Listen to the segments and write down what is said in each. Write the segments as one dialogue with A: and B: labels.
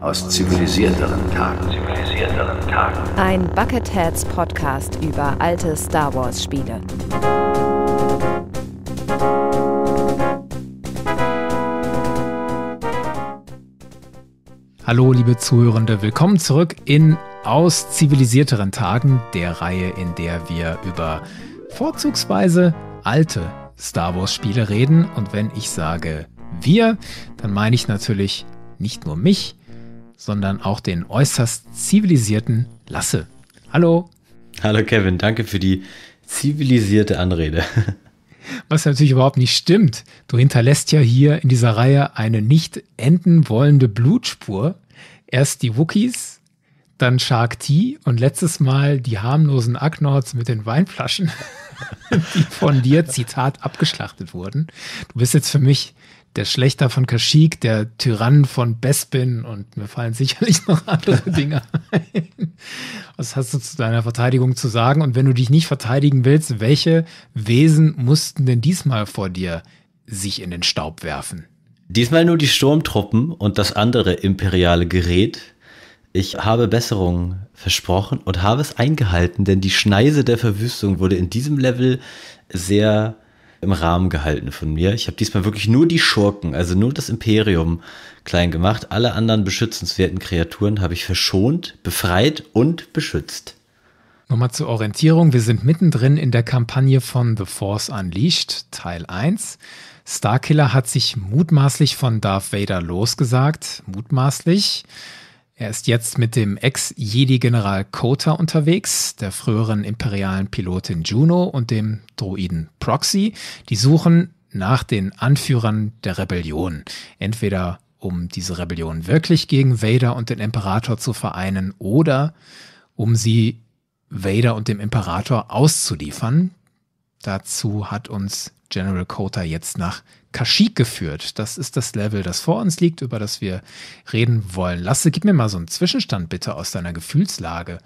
A: Aus zivilisierteren Tagen. zivilisierteren Tagen. Ein
B: Bucketheads Podcast über alte Star Wars Spiele.
C: Hallo, liebe Zuhörende, willkommen zurück in Aus zivilisierteren Tagen, der Reihe, in der wir über vorzugsweise alte Star Wars Spiele reden. Und wenn ich sage wir, dann meine ich natürlich nicht nur mich,
A: sondern auch den
C: äußerst zivilisierten Lasse.
A: Hallo. Hallo Kevin, danke für die zivilisierte Anrede.
C: Was natürlich überhaupt nicht stimmt. Du hinterlässt ja hier in dieser Reihe eine nicht enden wollende Blutspur. Erst die Wookies, dann Shark T und letztes Mal die harmlosen Agnords mit den Weinflaschen, die von dir, Zitat, abgeschlachtet wurden. Du bist jetzt für mich der Schlechter von Kashyyyk, der Tyrann von Bespin und mir fallen sicherlich noch andere Dinge ein. Was hast du zu deiner Verteidigung zu sagen? Und wenn du dich nicht verteidigen willst, welche Wesen mussten denn diesmal vor dir
A: sich in den Staub werfen? Diesmal nur die Sturmtruppen und das andere imperiale Gerät. Ich habe Besserungen versprochen und habe es eingehalten, denn die Schneise der Verwüstung wurde in diesem Level sehr im Rahmen gehalten von mir. Ich habe diesmal wirklich nur die Schurken, also nur das Imperium klein gemacht. Alle anderen beschützenswerten Kreaturen habe ich verschont, befreit und beschützt.
C: Nochmal zur Orientierung. Wir sind mittendrin in der Kampagne von The Force Unleashed, Teil 1. Starkiller hat sich mutmaßlich von Darth Vader losgesagt. Mutmaßlich. Er ist jetzt mit dem Ex-Jedi-General Kota unterwegs, der früheren imperialen Pilotin Juno und dem Droiden Proxy. Die suchen nach den Anführern der Rebellion. Entweder um diese Rebellion wirklich gegen Vader und den Imperator zu vereinen oder um sie Vader und dem Imperator auszuliefern. Dazu hat uns General Kota jetzt nach Kashyyyk geführt. Das ist das Level, das vor uns liegt, über das wir reden wollen. Lasse, gib mir mal so einen Zwischenstand bitte aus deiner Gefühlslage.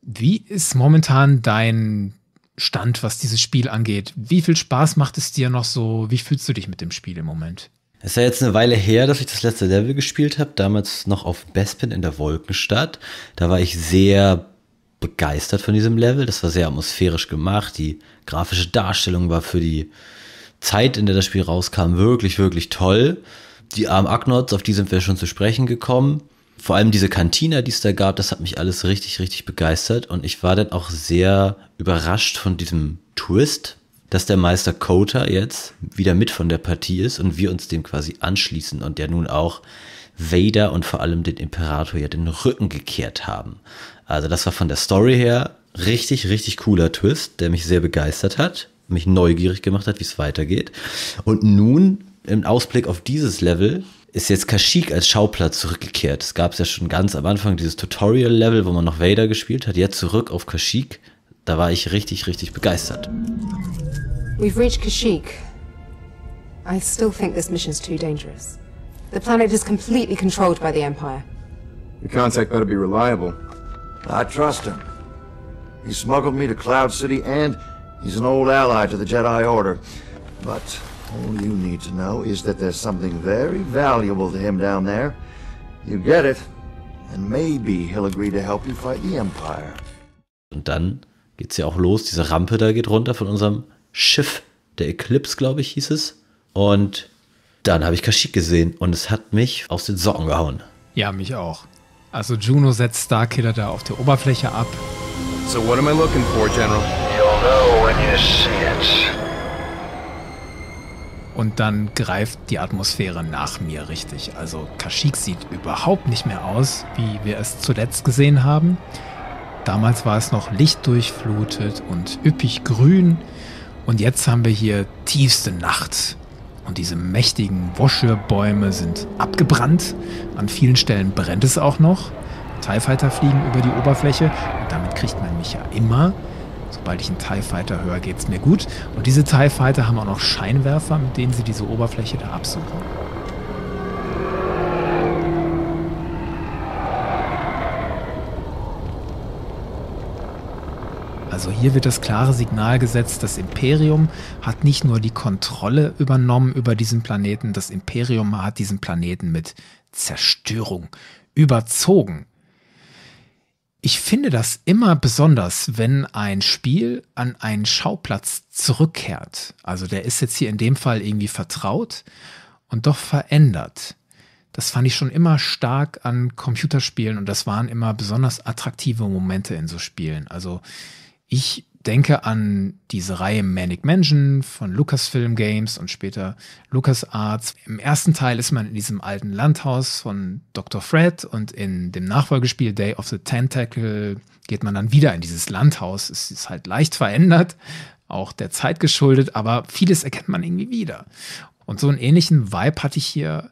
C: Wie ist momentan dein Stand, was dieses Spiel angeht? Wie viel Spaß macht es dir noch so? Wie fühlst du dich mit dem Spiel im Moment?
A: Es ist ja jetzt eine Weile her, dass ich das letzte Level gespielt habe, damals noch auf Bespin in der Wolkenstadt. Da war ich sehr begeistert von diesem Level. Das war sehr atmosphärisch gemacht. Die grafische Darstellung war für die Zeit, in der das Spiel rauskam, wirklich, wirklich toll. Die armen Agnots, auf die sind wir schon zu sprechen gekommen. Vor allem diese Kantina, die es da gab, das hat mich alles richtig, richtig begeistert. Und ich war dann auch sehr überrascht von diesem Twist, dass der Meister Kota jetzt wieder mit von der Partie ist und wir uns dem quasi anschließen und der nun auch Vader und vor allem den Imperator ja den Rücken gekehrt haben. Also das war von der Story her richtig, richtig cooler Twist, der mich sehr begeistert hat mich neugierig gemacht hat, wie es weitergeht. Und nun, im Ausblick auf dieses Level, ist jetzt Kashyyyk als Schauplatz zurückgekehrt. Es gab es ja schon ganz am Anfang dieses Tutorial-Level, wo man noch Vader gespielt hat. Jetzt zurück auf Kashyyyk. Da war ich richtig, richtig begeistert.
B: We've reached Kashyyyk. I still think this mission's too dangerous. The planet is completely controlled by the Empire. Your contact better be reliable. I trust him. He smuggled me to Cloud City and He's an old ally to the Jedi Order. But all you need to know is that there's something very valuable to him down there.
A: You get it. And maybe
B: he'll agree to help you fight the Empire.
A: Und dann geht's ja auch los. Diese Rampe da geht runter von unserem Schiff. Der Eclipse, glaube ich, hieß es. Und dann habe ich Kashyyyk gesehen und es hat mich aus den Socken gehauen.
C: Ja, mich auch. Also Juno setzt Starkiller da auf der Oberfläche ab.
A: So
B: what am I looking
C: for, General? Und dann greift die Atmosphäre nach mir richtig. Also Kashyyyk sieht überhaupt nicht mehr aus, wie wir es zuletzt gesehen haben. Damals war es noch lichtdurchflutet und üppig grün. Und jetzt haben wir hier tiefste Nacht. Und diese mächtigen Washer-Bäume sind abgebrannt. An vielen Stellen brennt es auch noch. TIE Fighter fliegen über die Oberfläche. Und damit kriegt man mich ja immer. Sobald ich einen TIE Fighter höre, geht es mir gut. Und diese TIE Fighter haben auch noch Scheinwerfer, mit denen sie diese Oberfläche da absuchen. Also hier wird das klare Signal gesetzt, das Imperium hat nicht nur die Kontrolle übernommen über diesen Planeten, das Imperium hat diesen Planeten mit Zerstörung überzogen. Ich finde das immer besonders, wenn ein Spiel an einen Schauplatz zurückkehrt. Also der ist jetzt hier in dem Fall irgendwie vertraut und doch verändert. Das fand ich schon immer stark an Computerspielen und das waren immer besonders attraktive Momente in so Spielen. Also ich denke an diese Reihe Manic Mansion von Lucasfilm Games und später LucasArts. Im ersten Teil ist man in diesem alten Landhaus von Dr. Fred und in dem Nachfolgespiel Day of the Tentacle geht man dann wieder in dieses Landhaus. Es ist halt leicht verändert, auch der Zeit geschuldet, aber vieles erkennt man irgendwie wieder. Und so einen ähnlichen Vibe hatte ich hier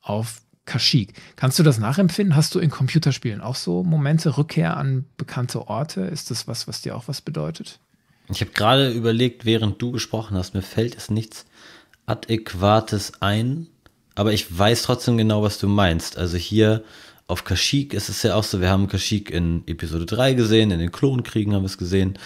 C: auf Kaschik. Kannst du das nachempfinden? Hast du in Computerspielen auch so Momente, Rückkehr an bekannte Orte? Ist das was, was dir auch was bedeutet?
A: Ich habe gerade überlegt, während du gesprochen hast, mir fällt es nichts Adäquates ein, aber ich weiß trotzdem genau, was du meinst. Also hier auf Kashyyyk ist es ja auch so, wir haben Kashyyyk in Episode 3 gesehen, in den Klonkriegen haben wir es gesehen,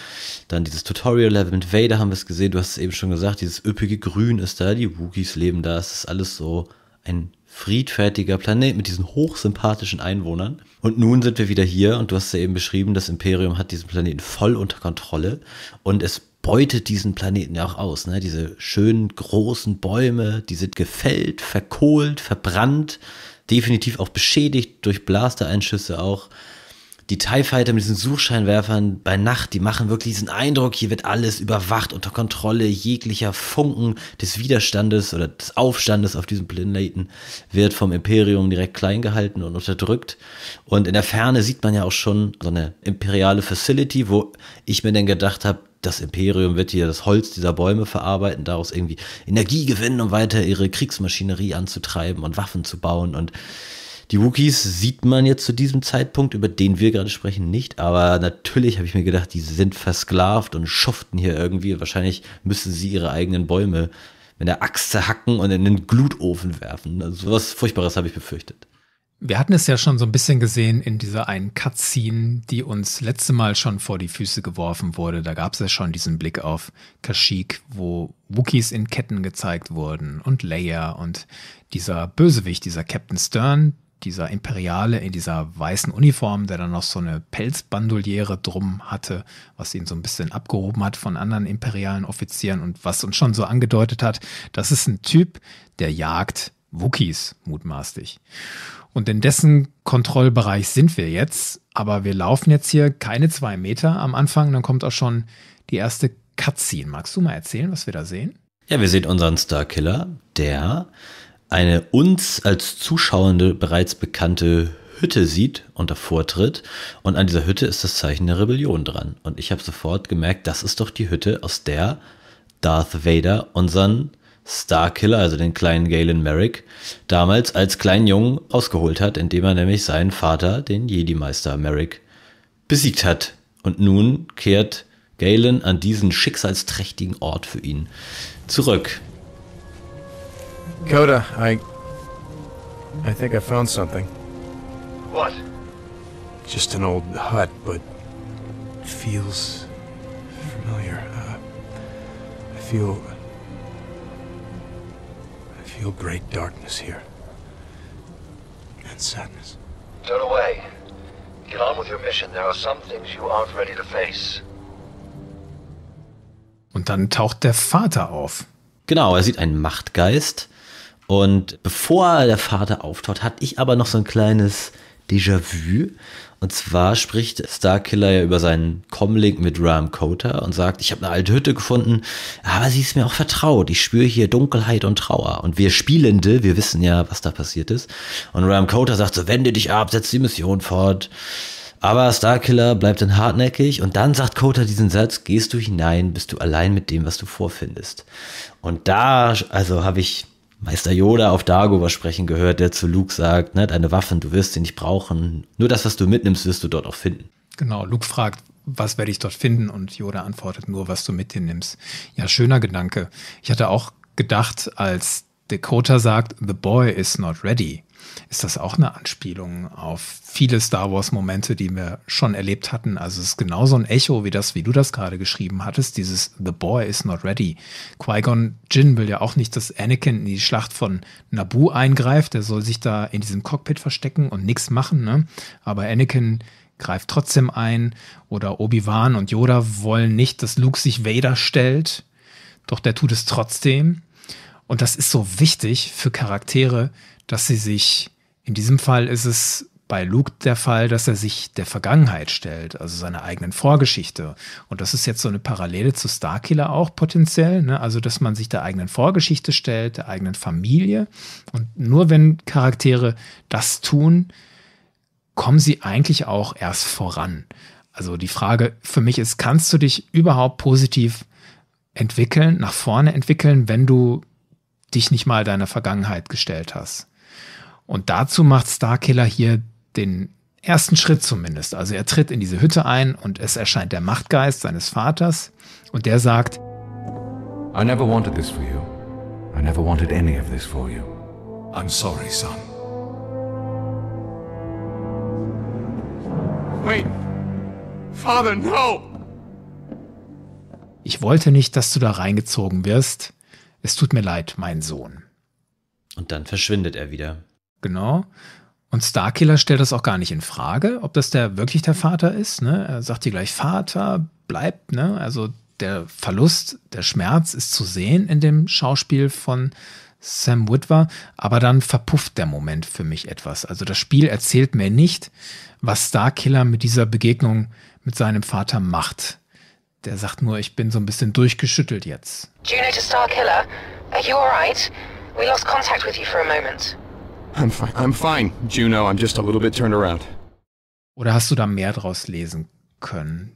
A: dann dieses Tutorial-Level mit Vader haben wir es gesehen, du hast es eben schon gesagt, dieses üppige Grün ist da, die Wookies leben da, es ist alles so ein friedfertiger Planet mit diesen hochsympathischen Einwohnern. Und nun sind wir wieder hier und du hast ja eben beschrieben, das Imperium hat diesen Planeten voll unter Kontrolle und es beutet diesen Planeten ja auch aus. Ne? Diese schönen großen Bäume, die sind gefällt, verkohlt, verbrannt, definitiv auch beschädigt durch Blastereinschüsse auch die TIE Fighter mit diesen Suchscheinwerfern bei Nacht, die machen wirklich diesen Eindruck, hier wird alles überwacht, unter Kontrolle jeglicher Funken des Widerstandes oder des Aufstandes auf diesem Planeten wird vom Imperium direkt klein gehalten und unterdrückt. Und in der Ferne sieht man ja auch schon so eine imperiale Facility, wo ich mir dann gedacht habe, das Imperium wird hier das Holz dieser Bäume verarbeiten, daraus irgendwie Energie gewinnen, um weiter ihre Kriegsmaschinerie anzutreiben und Waffen zu bauen und die Wookies sieht man jetzt zu diesem Zeitpunkt, über den wir gerade sprechen, nicht. Aber natürlich habe ich mir gedacht, die sind versklavt und schuften hier irgendwie. Wahrscheinlich müssen sie ihre eigenen Bäume mit der Axt hacken und in den Glutofen werfen. Also sowas Furchtbares habe ich befürchtet. Wir
C: hatten es ja schon so ein bisschen gesehen in dieser einen Cutscene, die uns letzte Mal schon vor die Füße geworfen wurde. Da gab es ja schon diesen Blick auf Kashyyyk, wo Wookies in Ketten gezeigt wurden und Leia und dieser Bösewicht, dieser Captain Stern, dieser Imperiale in dieser weißen Uniform, der dann noch so eine Pelzbandoliere drum hatte, was ihn so ein bisschen abgehoben hat von anderen imperialen Offizieren und was uns schon so angedeutet hat, das ist ein Typ, der jagt Wookies mutmaßlich. Und in dessen Kontrollbereich sind wir jetzt, aber wir laufen jetzt hier keine zwei Meter am Anfang, dann kommt auch schon die erste Cutscene. Magst du mal erzählen, was wir da sehen?
A: Ja, wir sehen unseren Starkiller, der eine uns als Zuschauende bereits bekannte Hütte sieht und davor tritt. Und an dieser Hütte ist das Zeichen der Rebellion dran. Und ich habe sofort gemerkt, das ist doch die Hütte, aus der Darth Vader unseren Starkiller, also den kleinen Galen Merrick, damals als kleinen Jungen ausgeholt hat, indem er nämlich seinen Vater, den Jedi-Meister Merrick, besiegt hat. Und nun kehrt Galen an diesen schicksalsträchtigen Ort für ihn zurück.
B: Coda, I... I think I found something. What? Just an old hut, but... feels...
C: familiar. Uh, I feel... I feel great darkness here. And sadness.
B: Turn away. Get on with your mission. There are some things you aren't ready to face.
C: Und dann taucht der Vater auf.
A: Genau, er sieht einen Machtgeist, Und bevor der Vater auftaucht, hatte ich aber noch so ein kleines Déjà-vu. Und zwar spricht Starkiller ja über seinen Comlink mit Ram Kota und sagt, ich habe eine alte Hütte gefunden, aber sie ist mir auch vertraut. Ich spüre hier Dunkelheit und Trauer. Und wir Spielende, wir wissen ja, was da passiert ist. Und Ram Kota sagt so, wende dich ab, setz die Mission fort. Aber Starkiller bleibt dann hartnäckig und dann sagt Kota diesen Satz, gehst du hinein, bist du allein mit dem, was du vorfindest. Und da, also habe ich Meister Yoda auf Dagobah sprechen gehört, der zu Luke sagt, ne, deine Waffen, du wirst sie nicht brauchen. Nur das, was du mitnimmst, wirst du dort auch finden.
C: Genau, Luke fragt, was werde ich dort finden? Und Yoda antwortet nur, was du mit dir nimmst. Ja, schöner Gedanke. Ich hatte auch gedacht, als Dakota sagt, the boy is not ready, ist das auch eine Anspielung auf viele Star Wars-Momente, die wir schon erlebt hatten. Also es ist genauso ein Echo wie das, wie du das gerade geschrieben hattest, dieses The Boy is not ready. Qui-Gon Jinn will ja auch nicht, dass Anakin in die Schlacht von Naboo eingreift. Er soll sich da in diesem Cockpit verstecken und nichts machen. Ne? Aber Anakin greift trotzdem ein. Oder Obi-Wan und Yoda wollen nicht, dass Luke sich Vader stellt. Doch der tut es trotzdem. Und das ist so wichtig für Charaktere, dass sie sich, in diesem Fall ist es bei Luke der Fall, dass er sich der Vergangenheit stellt, also seiner eigenen Vorgeschichte. Und das ist jetzt so eine Parallele zu Starkiller auch potenziell, ne? also dass man sich der eigenen Vorgeschichte stellt, der eigenen Familie. Und nur wenn Charaktere das tun, kommen sie eigentlich auch erst voran. Also die Frage für mich ist, kannst du dich überhaupt positiv entwickeln, nach vorne entwickeln, wenn du dich nicht mal deiner Vergangenheit gestellt hast? Und dazu macht Starkiller hier den ersten Schritt zumindest. Also er tritt in diese Hütte ein und es erscheint der Machtgeist seines Vaters und der sagt:
B: I never wanted this for you.
C: I never wanted any of this for you. I'm sorry, son.
B: Wait. Father, no.
C: Ich wollte nicht, dass du da reingezogen wirst. Es tut mir leid, mein Sohn. Und dann verschwindet er wieder. Genau. Und Starkiller stellt das auch gar nicht in Frage, ob das der wirklich der Vater ist. Ne? Er sagt dir gleich, Vater, bleibt. Ne? Also der Verlust, der Schmerz ist zu sehen in dem Schauspiel von Sam Witwer, aber dann verpufft der Moment für mich etwas. Also das Spiel erzählt mir nicht, was Starkiller mit dieser Begegnung mit seinem Vater macht. Der sagt nur, ich bin so ein bisschen durchgeschüttelt jetzt.
B: Juno to Starkiller, are you alright? We lost contact with you for a moment.
C: I'm fine, I'm fine, Juno. I'm just
A: a little bit turned around.
C: Oder hast du da mehr draus lesen können?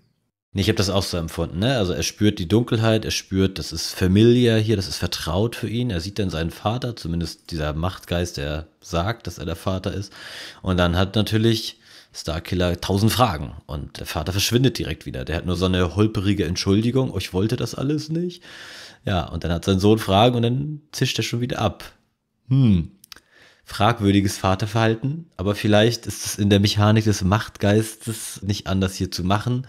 A: Ich habe das auch so empfunden, ne? Also er spürt die Dunkelheit, er spürt, das ist familiar hier, das ist vertraut für ihn. Er sieht dann seinen Vater, zumindest dieser Machtgeist, der sagt, dass er der Vater ist. Und dann hat natürlich Starkiller tausend Fragen und der Vater verschwindet direkt wieder. Der hat nur so eine holperige Entschuldigung, oh, ich wollte das alles nicht. Ja, und dann hat sein Sohn Fragen und dann zischt er schon wieder ab. Hm, fragwürdiges Vaterverhalten, aber vielleicht ist es in der Mechanik des Machtgeistes nicht anders hier zu machen.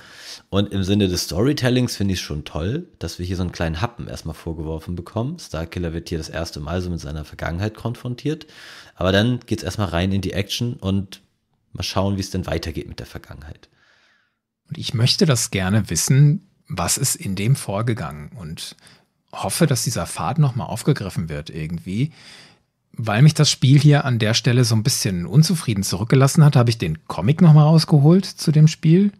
A: Und im Sinne des Storytellings finde ich es schon toll, dass wir hier so einen kleinen Happen erstmal vorgeworfen bekommen. Starkiller wird hier das erste Mal so mit seiner Vergangenheit konfrontiert. Aber dann geht es erstmal rein in die Action und mal schauen, wie es denn weitergeht mit der Vergangenheit. Und ich möchte das gerne
C: wissen, was ist in dem vorgegangen und hoffe, dass dieser Pfad nochmal aufgegriffen wird irgendwie weil mich das Spiel hier an der Stelle so ein bisschen unzufrieden zurückgelassen hat, habe ich den Comic nochmal rausgeholt zu dem Spiel,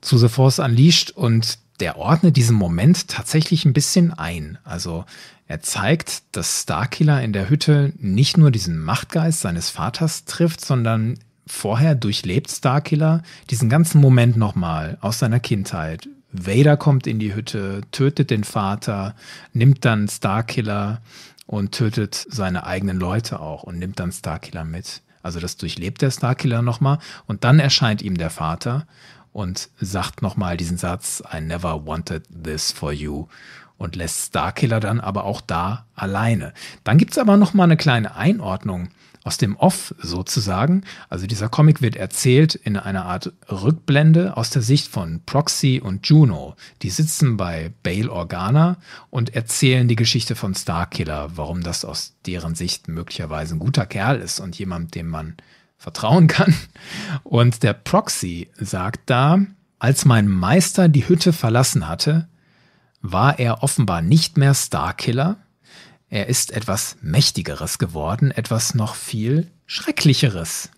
C: zu The Force Unleashed und der ordnet diesen Moment tatsächlich ein bisschen ein. Also er zeigt, dass Starkiller in der Hütte nicht nur diesen Machtgeist seines Vaters trifft, sondern vorher durchlebt Starkiller diesen ganzen Moment nochmal aus seiner Kindheit. Vader kommt in die Hütte, tötet den Vater, nimmt dann Starkiller und tötet seine eigenen Leute auch und nimmt dann Starkiller mit. Also das durchlebt der Starkiller nochmal und dann erscheint ihm der Vater und sagt nochmal diesen Satz, I never wanted this for you und lässt Starkiller dann aber auch da alleine. Dann gibt es aber nochmal eine kleine Einordnung aus dem Off sozusagen. Also dieser Comic wird erzählt in einer Art Rückblende aus der Sicht von Proxy und Juno. Die sitzen bei Bail Organa und erzählen die Geschichte von Starkiller, warum das aus deren Sicht möglicherweise ein guter Kerl ist und jemand, dem man vertrauen kann. Und der Proxy sagt da, als mein Meister die Hütte verlassen hatte, war er offenbar nicht mehr Starkiller, er ist etwas Mächtigeres geworden, etwas noch viel Schrecklicheres.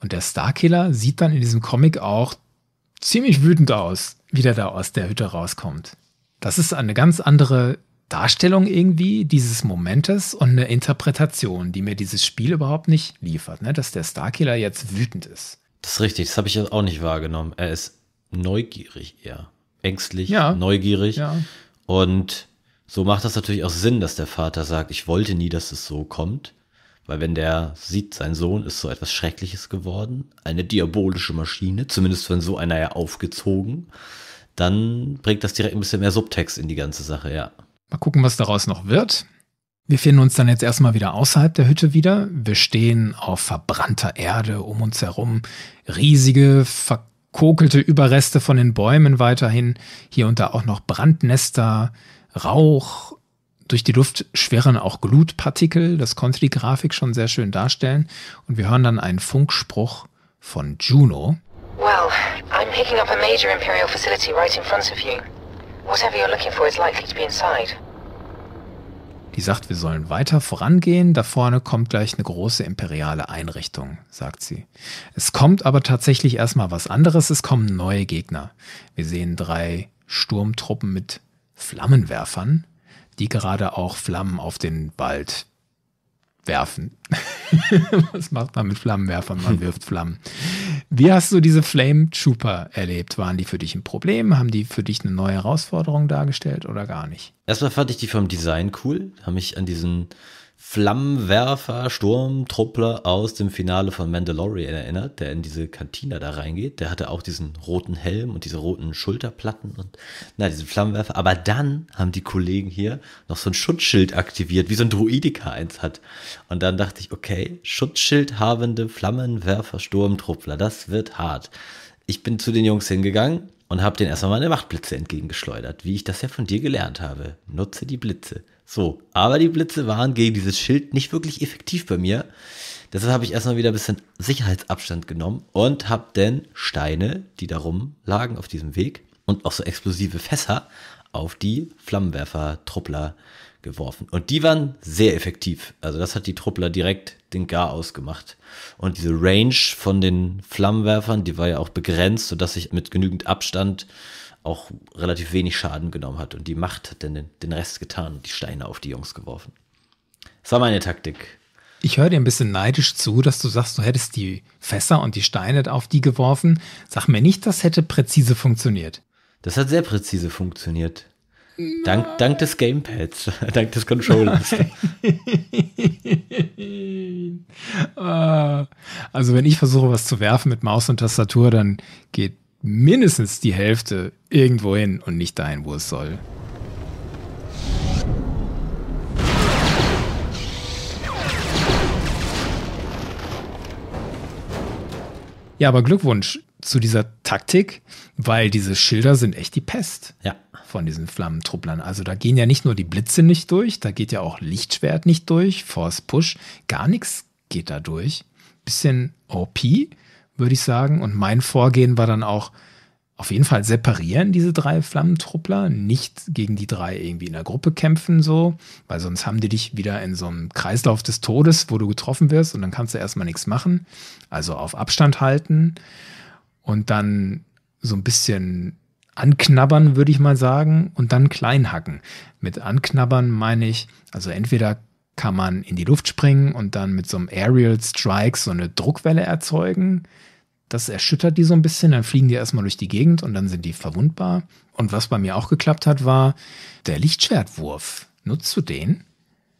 C: Und der Starkiller sieht dann in diesem Comic auch ziemlich wütend aus, wie der da aus der Hütte rauskommt. Das ist eine ganz andere Darstellung irgendwie dieses Momentes und eine Interpretation, die mir dieses Spiel überhaupt nicht liefert, ne? dass der
A: Starkiller jetzt wütend ist. Das ist richtig, das habe ich jetzt auch nicht wahrgenommen. Er ist neugierig eher. Ängstlich, ja. neugierig. Ja. Und so macht das natürlich auch Sinn, dass der Vater sagt, ich wollte nie, dass es so kommt. Weil wenn der sieht, sein Sohn ist so etwas Schreckliches geworden, eine diabolische Maschine, zumindest von so einer ja aufgezogen, dann bringt das direkt ein bisschen mehr Subtext in die ganze Sache, ja. Mal gucken, was daraus noch wird.
C: Wir finden uns dann jetzt erstmal wieder außerhalb der Hütte wieder. Wir stehen auf verbrannter Erde um uns herum. Riesige, verkokelte Überreste von den Bäumen weiterhin. Hier und da auch noch Brandnester, Rauch, durch die Luft schwirren auch Glutpartikel. Das konnte die Grafik schon sehr schön darstellen. Und wir hören dann einen Funkspruch von Juno.
B: Well, I'm picking up a major Imperial facility right in front of you. Whatever you're looking for is likely to be inside.
C: Die sagt, wir sollen weiter vorangehen. Da vorne kommt gleich eine große imperiale Einrichtung, sagt sie. Es kommt aber tatsächlich erstmal was anderes. Es kommen neue Gegner. Wir sehen drei Sturmtruppen mit Flammenwerfern, die gerade auch Flammen auf den Wald werfen. Was macht man mit Flammenwerfern? Man wirft Flammen. Wie hast du diese Flame Trooper erlebt? Waren die für dich ein Problem? Haben die für dich eine neue Herausforderung dargestellt oder gar nicht?
A: Erstmal fand ich die vom Design cool, haben mich an diesen Flammenwerfer, Sturmtruppler aus dem Finale von Mandalorian erinnert, der in diese Kantine da reingeht. Der hatte auch diesen roten Helm und diese roten Schulterplatten und na, diesen Flammenwerfer. Aber dann haben die Kollegen hier noch so ein Schutzschild aktiviert, wie so ein Druidika eins hat. Und dann dachte ich, okay, Schutzschild habende Flammenwerfer, Sturmtruppler, das wird hart. Ich bin zu den Jungs hingegangen und habe denen erstmal meine Machtblitze entgegengeschleudert, wie ich das ja von dir gelernt habe. Nutze die Blitze. So, aber die Blitze waren gegen dieses Schild nicht wirklich effektiv bei mir. Deshalb habe ich erstmal wieder ein bisschen Sicherheitsabstand genommen und habe dann Steine, die da rumlagen auf diesem Weg und auch so explosive Fässer auf die Flammenwerfer Truppler geworfen. Und die waren sehr effektiv. Also das hat die Truppler direkt den Gar ausgemacht. Und diese Range von den Flammenwerfern, die war ja auch begrenzt, sodass ich mit genügend Abstand auch relativ wenig Schaden genommen hat. Und die Macht hat dann den Rest getan und die Steine auf die Jungs geworfen. Das war meine Taktik.
C: Ich höre dir ein bisschen neidisch zu, dass du sagst, du hättest die Fässer und die Steine auf die geworfen. Sag mir nicht, das hätte präzise funktioniert.
A: Das hat sehr präzise funktioniert. Dank, dank des Gamepads, dank des Controllers.
C: Ah, also wenn ich versuche, was zu werfen mit Maus und Tastatur, dann geht mindestens die Hälfte irgendwo hin und nicht dahin, wo es soll. Ja, aber Glückwunsch zu dieser Taktik, weil diese Schilder sind echt die Pest ja. von diesen Flammentrupplern. Also da gehen ja nicht nur die Blitze nicht durch, da geht ja auch Lichtschwert nicht durch, Force Push, gar nichts geht da durch. Bisschen OP, würde ich sagen. Und mein Vorgehen war dann auch, auf jeden Fall separieren diese drei Flammentruppler, nicht gegen die drei irgendwie in der Gruppe kämpfen, so, weil sonst haben die dich wieder in so einem Kreislauf des Todes, wo du getroffen wirst und dann kannst du erstmal nichts machen. Also auf Abstand halten und dann so ein bisschen anknabbern, würde ich mal sagen, und dann klein hacken. Mit anknabbern meine ich, also entweder kann man in die Luft springen und dann mit so einem Aerial Strike so eine Druckwelle erzeugen. Das erschüttert die so ein bisschen, dann fliegen die erstmal durch die Gegend und dann sind die verwundbar. Und was bei mir auch geklappt hat, war der Lichtschwertwurf. Nutzt du den?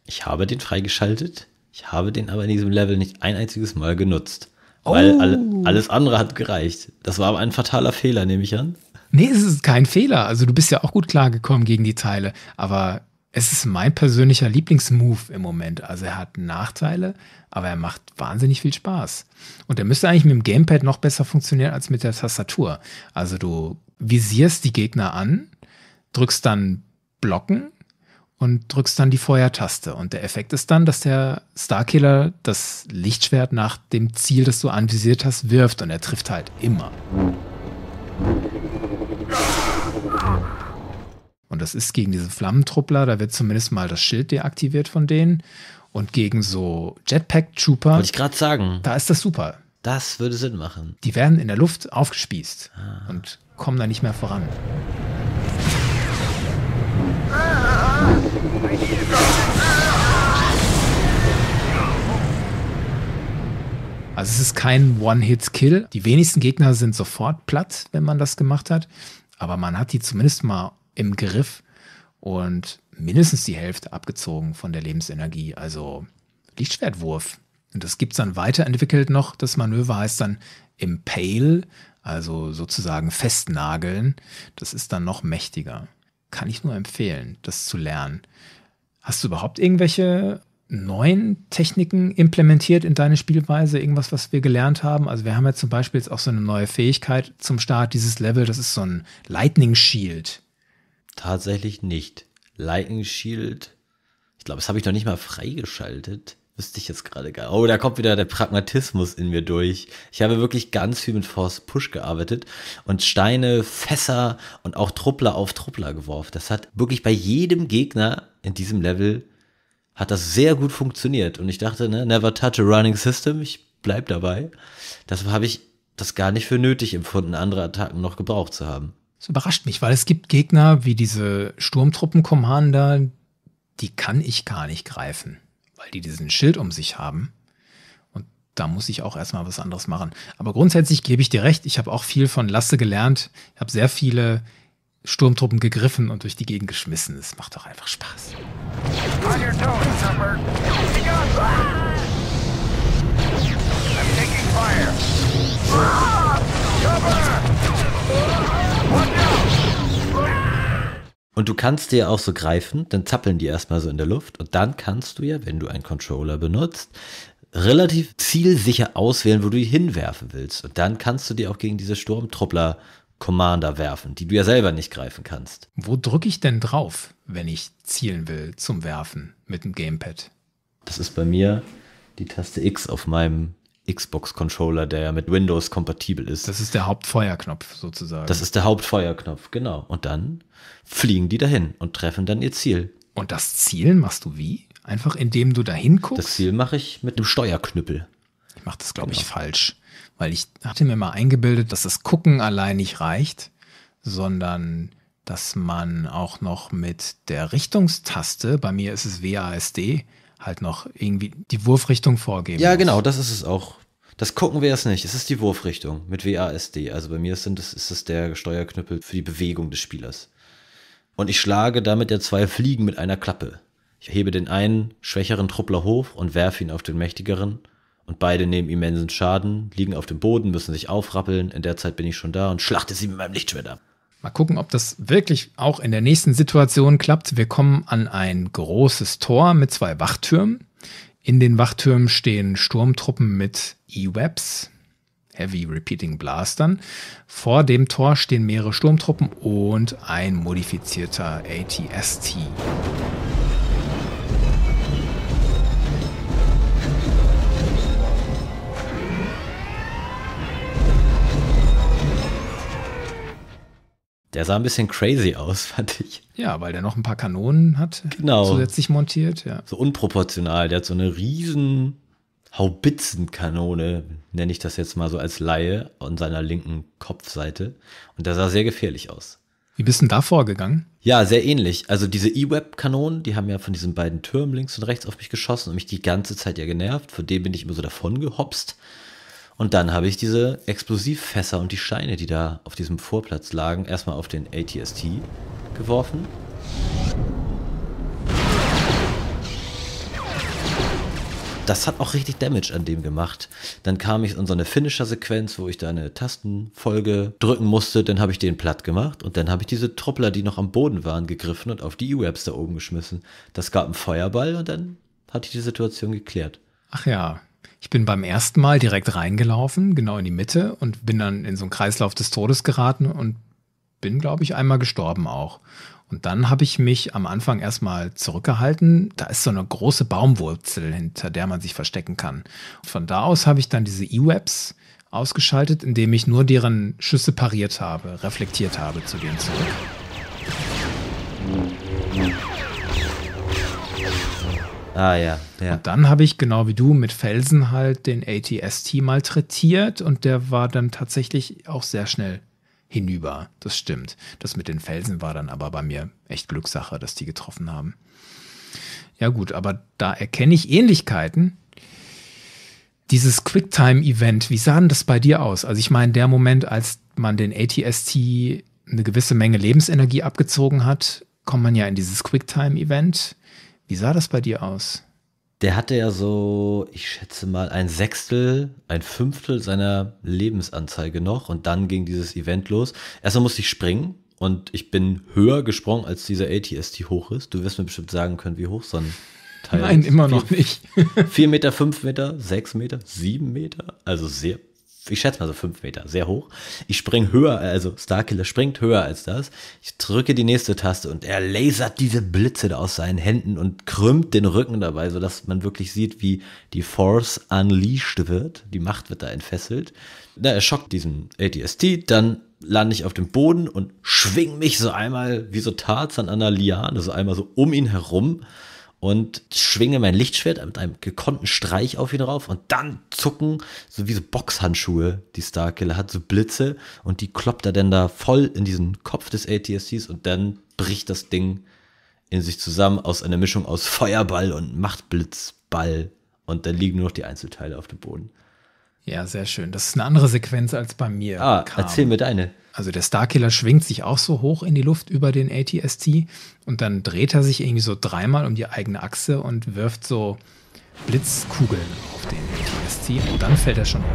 A: Ich habe den freigeschaltet. Ich habe den aber in diesem Level nicht ein einziges Mal genutzt. Oh. Weil alles andere hat gereicht. Das war aber ein fataler Fehler, nehme ich an. Nee, es
C: ist kein Fehler. Also du bist ja auch gut klargekommen gegen die Teile. Aber es ist mein persönlicher Lieblingsmove im Moment. Also er hat Nachteile, aber er macht wahnsinnig viel Spaß. Und er müsste eigentlich mit dem Gamepad noch besser funktionieren als mit der Tastatur. Also du visierst die Gegner an, drückst dann Blocken und drückst dann die Feuertaste. Und der Effekt ist dann, dass der Starkiller das Lichtschwert nach dem Ziel, das du anvisiert hast, wirft und er trifft halt immer. Und das ist gegen diese Flammentruppler, da wird zumindest mal das Schild deaktiviert von denen. Und gegen so Jetpack-Trooper. Wollte ich gerade sagen. Da ist das super.
A: Das würde Sinn machen.
C: Die werden in der Luft aufgespießt ah. und kommen da nicht mehr voran. Also es ist kein One-Hit-Kill. Die wenigsten Gegner sind sofort platt, wenn man das gemacht hat. Aber man hat die zumindest mal im Griff und mindestens die Hälfte abgezogen von der Lebensenergie, also Lichtschwertwurf. Und das gibt es dann weiterentwickelt noch. Das Manöver heißt dann Impale, also sozusagen festnageln. Das ist dann noch mächtiger. Kann ich nur empfehlen, das zu lernen. Hast du überhaupt irgendwelche neuen Techniken implementiert in deine Spielweise? Irgendwas, was wir gelernt haben? Also wir haben ja zum Beispiel jetzt auch so eine neue Fähigkeit zum Start dieses Level. Das ist so ein
A: Lightning Shield. Tatsächlich nicht. Lightning Shield. Ich glaube, das habe ich noch nicht mal freigeschaltet. Wüsste ich jetzt gerade gar nicht. Oh, da kommt wieder der Pragmatismus in mir durch. Ich habe wirklich ganz viel mit Force Push gearbeitet und Steine, Fässer und auch Truppler auf Truppler geworfen. Das hat wirklich bei jedem Gegner in diesem Level hat das sehr gut funktioniert. Und ich dachte, ne, never touch a running system. Ich bleib dabei. Das habe ich das gar nicht für nötig empfunden, andere Attacken noch gebraucht zu haben. Das
C: überrascht mich, weil es gibt Gegner wie diese Sturmtruppen-Commander, die kann ich gar nicht greifen, weil die diesen Schild um sich haben. Und da muss ich auch erstmal was anderes machen. Aber grundsätzlich gebe ich dir recht, ich habe auch viel von Lasse gelernt. Ich habe sehr viele Sturmtruppen gegriffen und durch die Gegend geschmissen. Es macht doch einfach Spaß.
B: Fire!
A: Ah! Cover! Ah! Und du kannst dir ja auch so greifen, dann zappeln die erstmal so in der Luft und dann kannst du ja, wenn du einen Controller benutzt, relativ zielsicher auswählen, wo du die hinwerfen willst. Und dann kannst du dir auch gegen diese Sturmtruppler Commander werfen, die du ja selber nicht greifen kannst.
C: Wo drücke ich denn drauf, wenn ich zielen will zum Werfen mit dem Gamepad?
A: Das ist bei mir die Taste X auf meinem Xbox-Controller, der ja mit Windows kompatibel ist. Das ist der Hauptfeuerknopf sozusagen. Das ist der Hauptfeuerknopf, genau. Und dann fliegen die dahin und treffen dann ihr Ziel. Und das Zielen machst du wie? Einfach indem du dahin guckst? Das Ziel mache ich mit einem Steuerknüppel. Ich mache das, glaube genau. ich,
C: falsch. Weil ich hatte mir mal eingebildet, dass das Gucken allein nicht reicht, sondern dass man auch noch mit der Richtungstaste, bei mir ist es WASD, halt noch irgendwie die Wurfrichtung vorgeben. Ja, muss. genau, das ist es
A: auch. Das gucken wir jetzt nicht. Es ist die Wurfrichtung mit WASD. Also bei mir sind ist es der Steuerknüppel für die Bewegung des Spielers. Und ich schlage damit ja zwei Fliegen mit einer Klappe. Ich hebe den einen schwächeren Truppler hoch und werfe ihn auf den mächtigeren. Und beide nehmen immensen Schaden, liegen auf dem Boden, müssen sich aufrappeln. In der Zeit bin ich schon da und schlachte sie mit meinem Lichtschwert ab. Mal
C: gucken, ob das wirklich auch in der nächsten Situation klappt. Wir kommen an ein großes Tor mit zwei Wachtürmen. In den Wachtürmen stehen Sturmtruppen mit E-Webs, Heavy Repeating Blastern. Vor dem Tor stehen mehrere Sturmtruppen und ein modifizierter ATST.
A: Der sah ein bisschen crazy aus, fand ich.
C: Ja, weil der noch ein paar Kanonen hat, äh, genau.
A: zusätzlich montiert. Ja. So unproportional. Der hat so eine riesen Haubitzenkanone, nenne ich das jetzt mal so als Laie, an seiner linken Kopfseite. Und der sah sehr gefährlich aus.
C: Wie bist du denn da vorgegangen?
A: Ja, sehr ähnlich. Also diese E-Web-Kanonen, die haben ja von diesen beiden Türmen links und rechts auf mich geschossen und mich die ganze Zeit ja genervt. Von dem bin ich immer so davon gehopst. Und dann habe ich diese Explosivfässer und die Steine, die da auf diesem Vorplatz lagen, erstmal auf den ATST geworfen. Das hat auch richtig Damage an dem gemacht. Dann kam ich in so eine Finisher-Sequenz, wo ich da eine Tastenfolge drücken musste. Dann habe ich den platt gemacht und dann habe ich diese Truppler, die noch am Boden waren, gegriffen und auf die E-Webs da oben geschmissen. Das gab einen Feuerball und dann hatte ich die Situation geklärt.
C: Ach ja, ich bin beim ersten Mal direkt reingelaufen, genau in die Mitte und bin dann in so einen Kreislauf des Todes geraten und bin, glaube ich, einmal gestorben auch. Und dann habe ich mich am Anfang erstmal zurückgehalten. Da ist so eine große Baumwurzel, hinter der man sich verstecken kann. von da aus habe ich dann diese E-Webs ausgeschaltet, indem ich nur deren Schüsse pariert habe, reflektiert habe zu denen zurück. Mhm.
A: Ah ja, ja. Und
C: dann habe ich, genau wie du, mit Felsen halt den ATST malträtiert und der war dann tatsächlich auch sehr schnell hinüber. Das stimmt. Das mit den Felsen war dann aber bei mir echt Glückssache, dass die getroffen haben. Ja gut, aber da erkenne ich Ähnlichkeiten. Dieses Quicktime-Event, wie sah denn das bei dir aus? Also ich meine, der Moment, als man den ATST eine gewisse Menge Lebensenergie abgezogen hat, kommt man ja in dieses Quicktime-Event. Wie sah das bei
A: dir aus? Der hatte ja so, ich schätze mal, ein Sechstel, ein Fünftel seiner Lebensanzeige noch und dann ging dieses Event los. Erstmal musste ich springen und ich bin höher gesprungen, als dieser ATST hoch ist. Du wirst mir bestimmt sagen können, wie hoch so ein Teil Nein, ist. Nein, immer noch nicht. vier Meter, fünf Meter, sechs Meter, sieben Meter, also sehr ich schätze mal so fünf Meter, sehr hoch. Ich springe höher, also Starkiller springt höher als das. Ich drücke die nächste Taste und er lasert diese Blitze da aus seinen Händen und krümmt den Rücken dabei, sodass man wirklich sieht, wie die Force unleashed wird. Die Macht wird da entfesselt. Na, er schockt diesen ATST, dann lande ich auf dem Boden und schwing mich so einmal wie so Tarzan an einer Liane, so einmal so um ihn herum und schwinge mein Lichtschwert mit einem gekonnten Streich auf ihn rauf und dann zucken, so wie so Boxhandschuhe, die Starkiller hat, so Blitze und die kloppt er dann da voll in diesen Kopf des ATSCs und dann bricht das Ding in sich zusammen aus einer Mischung aus Feuerball und Machtblitzball und dann liegen nur noch die Einzelteile auf dem Boden. Ja, sehr schön.
C: Das ist eine andere Sequenz als bei mir. Ah, kam. erzähl mir deine.
A: Also der Starkiller schwingt sich auch so
C: hoch in die Luft über den ATST und dann dreht er sich irgendwie so dreimal um die eigene Achse und wirft so Blitzkugeln auf den ATST und dann fällt er schon um.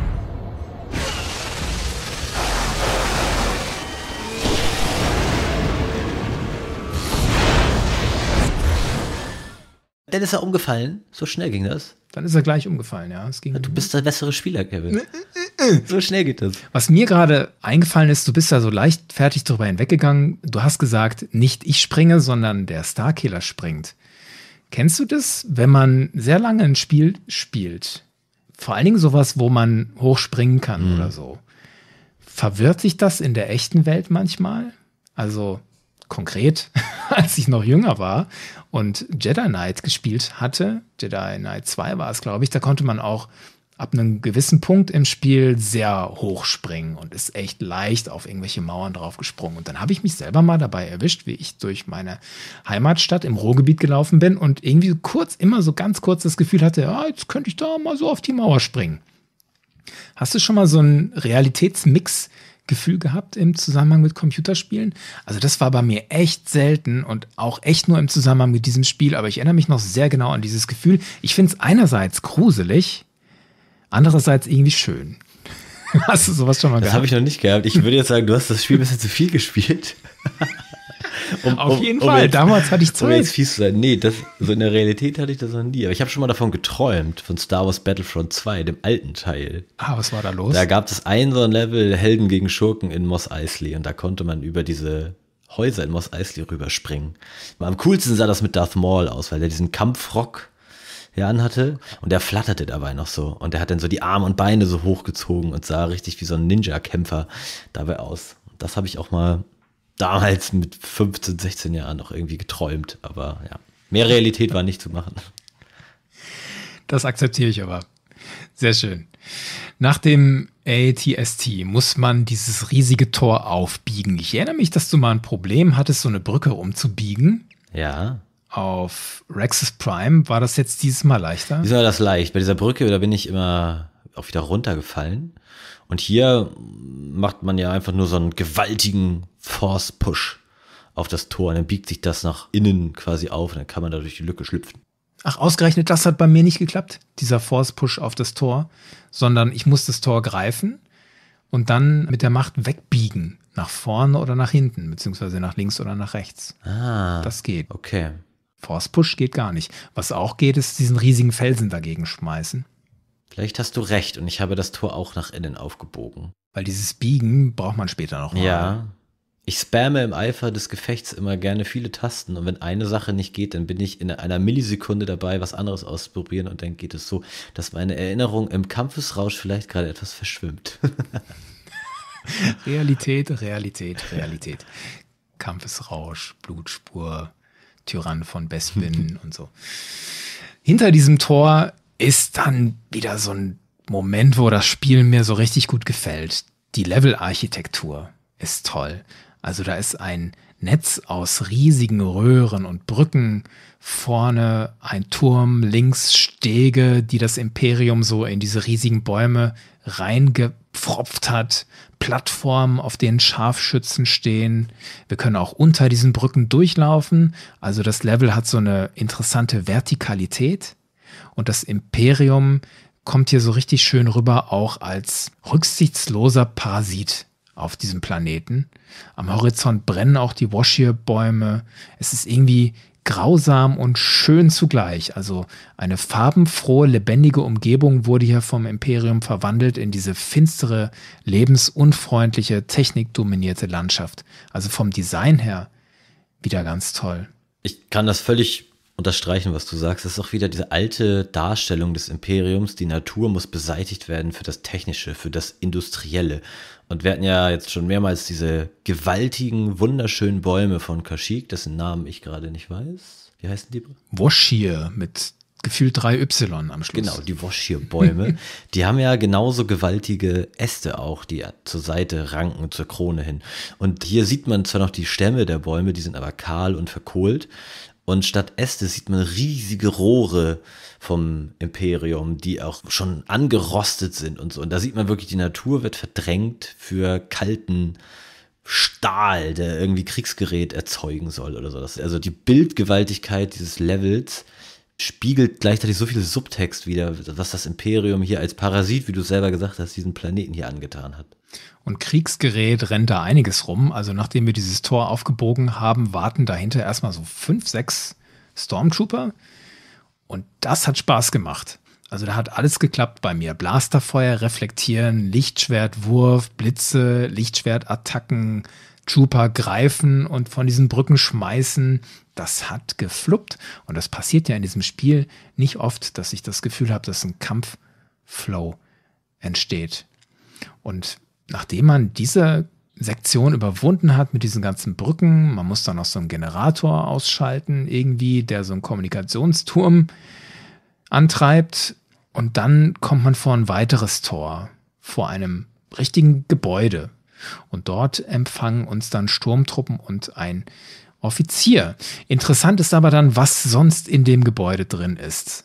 A: Dann ist er umgefallen. So schnell ging das. Dann ist er gleich umgefallen, ja. du bist der bessere Spieler, Kevin. Äh,
C: äh, äh. so schnell geht das. Was mir gerade eingefallen ist, du bist da so leichtfertig drüber hinweggegangen. Du hast gesagt, nicht ich springe, sondern der Starkiller springt. Kennst du das, wenn man sehr lange ein Spiel spielt? Vor allen Dingen sowas, wo man hochspringen kann mhm. oder so. Verwirrt sich das in der echten Welt manchmal? Also, konkret, als ich noch jünger war und Jedi Knight gespielt hatte, Jedi Knight 2 war es, glaube ich, da konnte man auch ab einem gewissen Punkt im Spiel sehr hoch springen und ist echt leicht auf irgendwelche Mauern draufgesprungen. Und dann habe ich mich selber mal dabei erwischt, wie ich durch meine Heimatstadt im Ruhrgebiet gelaufen bin und irgendwie kurz, immer so ganz kurz das Gefühl hatte, ja, jetzt könnte ich da mal so auf die Mauer springen. Hast du schon mal so einen Realitätsmix Gefühl gehabt im Zusammenhang mit Computerspielen. Also das war bei mir echt selten und auch echt nur im Zusammenhang mit diesem Spiel, aber ich erinnere mich noch sehr genau an dieses Gefühl. Ich finde es einerseits gruselig, andererseits irgendwie schön. Hast du sowas schon mal das gehabt? Das habe
A: ich noch nicht gehabt. Ich würde jetzt sagen, du hast das Spiel ein bisschen zu viel gespielt. Um, Auf um, jeden um Fall, jetzt, damals hatte ich Zeit. Um jetzt fies zu sein. Nee, das, so in der Realität hatte ich das noch nie. Aber ich habe schon mal davon geträumt, von Star Wars Battlefront 2, dem alten Teil. Ah, was war da los? Da gab es ein so ein Level Helden gegen Schurken in Moss Eisley und da konnte man über diese Häuser in Moss Eisley rüberspringen. Aber am coolsten sah das mit Darth Maul aus, weil der diesen Kampfrock hier anhatte und der flatterte dabei noch so und der hat dann so die Arme und Beine so hochgezogen und sah richtig wie so ein Ninja-Kämpfer dabei aus. Das habe ich auch mal damals mit 15, 16 Jahren noch irgendwie geträumt, aber ja, mehr Realität war nicht zu machen.
C: Das akzeptiere ich aber. Sehr schön. Nach dem ATST muss man dieses riesige Tor aufbiegen. Ich erinnere mich, dass du mal ein Problem hattest, so eine Brücke umzubiegen. Ja. Auf Rexus Prime war das jetzt dieses Mal leichter? Wieso
A: war das leicht. Bei dieser Brücke, da bin ich immer auch wieder runtergefallen. Und hier macht man ja einfach nur so einen gewaltigen Force-Push auf das Tor. Und dann biegt sich das nach innen quasi auf und dann kann man da durch die Lücke schlüpfen.
C: Ach, ausgerechnet, das hat bei mir nicht geklappt, dieser Force-Push auf das Tor, sondern ich muss das Tor greifen und dann mit der Macht wegbiegen. Nach vorne oder nach hinten, beziehungsweise nach links oder nach rechts.
A: Ah. Das geht. Okay.
C: Force Push geht gar nicht. Was auch geht, ist diesen riesigen Felsen dagegen schmeißen.
A: Vielleicht hast du recht und ich habe das Tor auch nach innen aufgebogen. Weil dieses Biegen braucht man später nochmal. Ja. Ich spamme im Eifer des Gefechts immer gerne viele Tasten und wenn eine Sache nicht geht, dann bin ich in einer Millisekunde dabei, was anderes auszuprobieren und dann geht es so, dass meine Erinnerung im Kampfesrausch vielleicht gerade etwas verschwimmt.
C: Realität, Realität, Realität. Kampfesrausch, Blutspur, Tyrann von Bespin und so. Hinter diesem Tor ist dann wieder so ein Moment, wo das Spiel mir so richtig gut gefällt. Die Levelarchitektur ist toll. Also da ist ein Netz aus riesigen Röhren und Brücken, vorne ein Turm, links Stege, die das Imperium so in diese riesigen Bäume reingepfropft hat, Plattformen, auf denen Scharfschützen stehen. Wir können auch unter diesen Brücken durchlaufen. Also das Level hat so eine interessante Vertikalität. Und das Imperium kommt hier so richtig schön rüber, auch als rücksichtsloser Parasit auf diesem Planeten. Am Horizont brennen auch die washier bäume Es ist irgendwie grausam und schön zugleich. Also eine farbenfrohe, lebendige Umgebung wurde hier vom Imperium verwandelt in diese finstere, lebensunfreundliche, technikdominierte Landschaft. Also vom Design her wieder ganz toll.
A: Ich kann das völlig unterstreichen, was du sagst. Das ist auch wieder diese alte Darstellung des Imperiums. Die Natur muss beseitigt werden für das Technische, für das Industrielle. Und wir hatten ja jetzt schon mehrmals diese gewaltigen, wunderschönen Bäume von Kashyyyk, dessen Namen ich gerade nicht weiß. Wie heißen die? Washir mit
C: gefühlt 3 Y am Schluss. Genau,
A: die Washir-Bäume. die haben ja genauso gewaltige Äste auch, die zur Seite ranken, zur Krone hin. Und hier sieht man zwar noch die Stämme der Bäume, die sind aber kahl und verkohlt. Und statt Äste sieht man riesige Rohre vom Imperium, die auch schon angerostet sind und so. Und da sieht man wirklich, die Natur wird verdrängt für kalten Stahl, der irgendwie Kriegsgerät erzeugen soll oder so. also die Bildgewaltigkeit dieses Levels spiegelt gleichzeitig so viel Subtext wieder, was das Imperium hier als Parasit, wie du selber gesagt hast, diesen Planeten hier angetan hat.
C: Und Kriegsgerät rennt da einiges rum. Also nachdem wir dieses Tor aufgebogen haben, warten dahinter erstmal so fünf, sechs Stormtrooper. Und das hat Spaß gemacht. Also da hat alles geklappt bei mir. Blasterfeuer, Reflektieren, Lichtschwertwurf, Blitze, Lichtschwertattacken, Trooper greifen und von diesen Brücken schmeißen, das hat gefluppt. Und das passiert ja in diesem Spiel nicht oft, dass ich das Gefühl habe, dass ein Kampfflow entsteht. Und nachdem man diese Sektion überwunden hat mit diesen ganzen Brücken, man muss dann noch so einen Generator ausschalten, irgendwie, der so einen Kommunikationsturm antreibt. Und dann kommt man vor ein weiteres Tor, vor einem richtigen Gebäude, und dort empfangen uns dann Sturmtruppen und ein Offizier. Interessant ist aber dann, was sonst in dem Gebäude drin ist.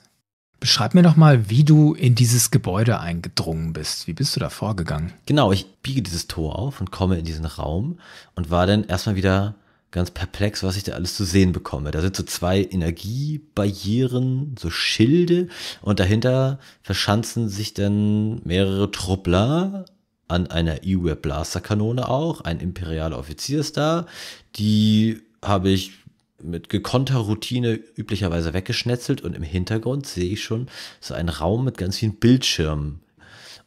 C: Beschreib mir doch mal, wie du in dieses Gebäude eingedrungen bist. Wie bist du da
A: vorgegangen? Genau, ich biege dieses Tor auf und komme in diesen Raum und war dann erstmal wieder ganz perplex, was ich da alles zu sehen bekomme. Da sind so zwei Energiebarrieren, so Schilde und dahinter verschanzen sich dann mehrere Truppler an einer E-Web Blaster Kanone auch. Ein imperialer Offizier ist da. Die habe ich mit gekonnter Routine üblicherweise weggeschnetzelt und im Hintergrund sehe ich schon so einen Raum mit ganz vielen Bildschirmen.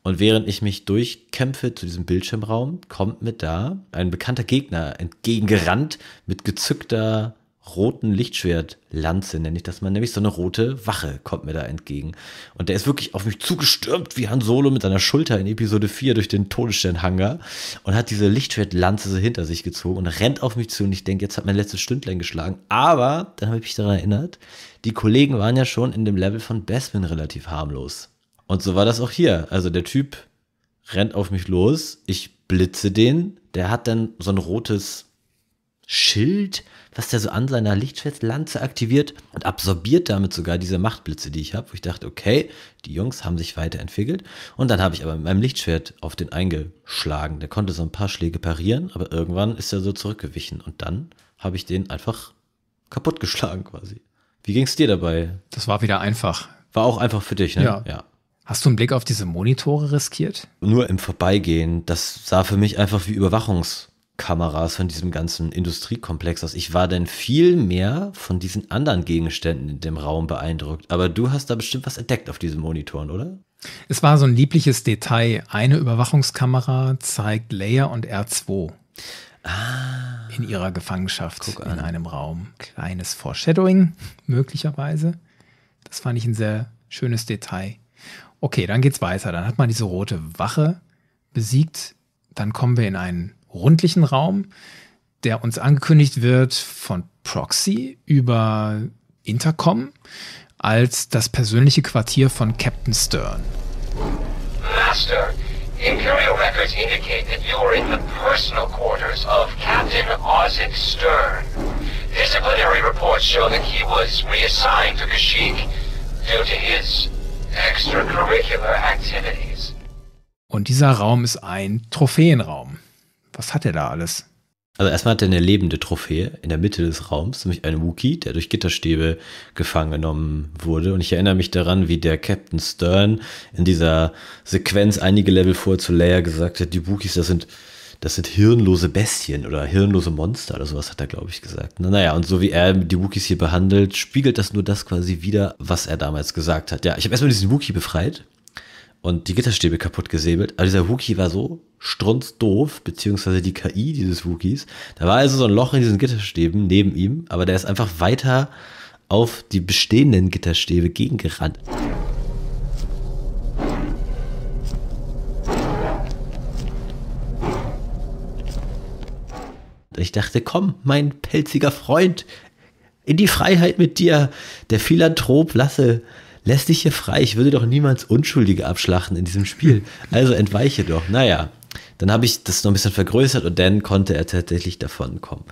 A: Und während ich mich durchkämpfe zu diesem Bildschirmraum, kommt mir da ein bekannter Gegner entgegengerannt mit gezückter roten Lichtschwertlanze, nenne ich das mal, nämlich so eine rote Wache kommt mir da entgegen. Und der ist wirklich auf mich zugestürmt wie Han Solo mit seiner Schulter in Episode 4 durch den Todessternhanger und hat diese Lichtschwertlanze so hinter sich gezogen und rennt auf mich zu und ich denke, jetzt hat mein letztes Stündlein geschlagen. Aber, dann habe ich mich daran erinnert, die Kollegen waren ja schon in dem Level von Bespin relativ harmlos. Und so war das auch hier. Also der Typ rennt auf mich los, ich blitze den, der hat dann so ein rotes Schild was der so an seiner Lichtschwertlanze aktiviert und absorbiert damit sogar diese Machtblitze, die ich habe, wo ich dachte, okay, die Jungs haben sich weiterentwickelt. Und dann habe ich aber mit meinem Lichtschwert auf den eingeschlagen. Der konnte so ein paar Schläge parieren, aber irgendwann ist er so zurückgewichen und dann habe ich den einfach kaputtgeschlagen quasi. Wie ging es dir dabei? Das war wieder einfach. War auch einfach für dich, ne? Ja. ja. Hast du einen Blick auf diese Monitore riskiert? Nur im Vorbeigehen. Das sah für mich einfach wie Überwachungs- Kameras, von diesem ganzen Industriekomplex aus. Ich war denn viel mehr von diesen anderen Gegenständen in dem Raum beeindruckt. Aber du hast da bestimmt was entdeckt auf diesen Monitoren, oder?
C: Es war so ein liebliches Detail. Eine Überwachungskamera zeigt Leia und R2. Ah, in ihrer Gefangenschaft in einem Raum. Kleines Foreshadowing, möglicherweise. Das fand ich ein sehr schönes Detail. Okay, dann geht's weiter. Dann hat man diese rote Wache besiegt. Dann kommen wir in einen rundlichen Raum, der uns angekündigt wird von Proxy über Intercom als das persönliche Quartier von Captain Stern.
B: Master, Imperial records indicate that you are in the personal quarters of Captain Ozit Stern. Disciplinary reports
C: show that he was reassigned to Kashyyyk due to his extracurricular activities. Und dieser Raum ist ein Trophäenraum. Was hat er da alles?
A: Also erstmal hat er eine lebende Trophäe in der Mitte des Raums, nämlich einen Wookie, der durch Gitterstäbe gefangen genommen wurde. Und ich erinnere mich daran, wie der Captain Stern in dieser Sequenz einige Level vor zu Leia gesagt hat, die Wookies, das sind, das sind hirnlose Bestien oder hirnlose Monster oder sowas hat er, glaube ich, gesagt. Naja, und so wie er die Wookies hier behandelt, spiegelt das nur das quasi wieder, was er damals gesagt hat. Ja, ich habe erstmal diesen Wookie befreit und die Gitterstäbe kaputt gesäbelt. Aber also dieser Wookie war so strunzdoof, beziehungsweise die KI dieses Wookies. Da war also so ein Loch in diesen Gitterstäben neben ihm, aber der ist einfach weiter auf die bestehenden Gitterstäbe gegengerannt. Ich dachte, komm, mein pelziger Freund, in die Freiheit mit dir, der Philanthrop Lasse, lässt dich hier frei. Ich würde doch niemals Unschuldige abschlachten in diesem Spiel. Also entweiche doch. Naja, dann habe ich das noch ein bisschen vergrößert und dann konnte er tatsächlich davon kommen.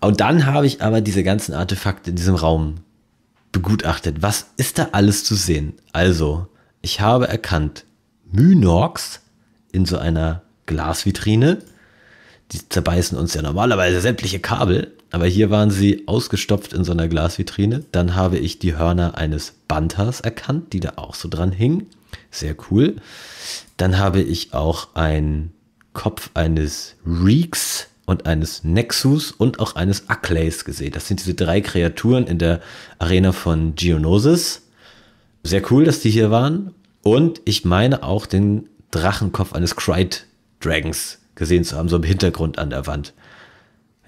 A: Und dann habe ich aber diese ganzen Artefakte in diesem Raum begutachtet. Was ist da alles zu sehen? Also, ich habe erkannt, Mynorx in so einer Glasvitrine. Die zerbeißen uns ja normalerweise sämtliche Kabel. Aber hier waren sie ausgestopft in so einer Glasvitrine. Dann habe ich die Hörner eines Bantas erkannt, die da auch so dran hingen. Sehr cool. Dann habe ich auch einen Kopf eines Reeks und eines Nexus und auch eines Acclays gesehen. Das sind diese drei Kreaturen in der Arena von Geonosis. Sehr cool, dass die hier waren. Und ich meine auch den Drachenkopf eines Cried Dragons gesehen zu haben, so im Hintergrund an der Wand.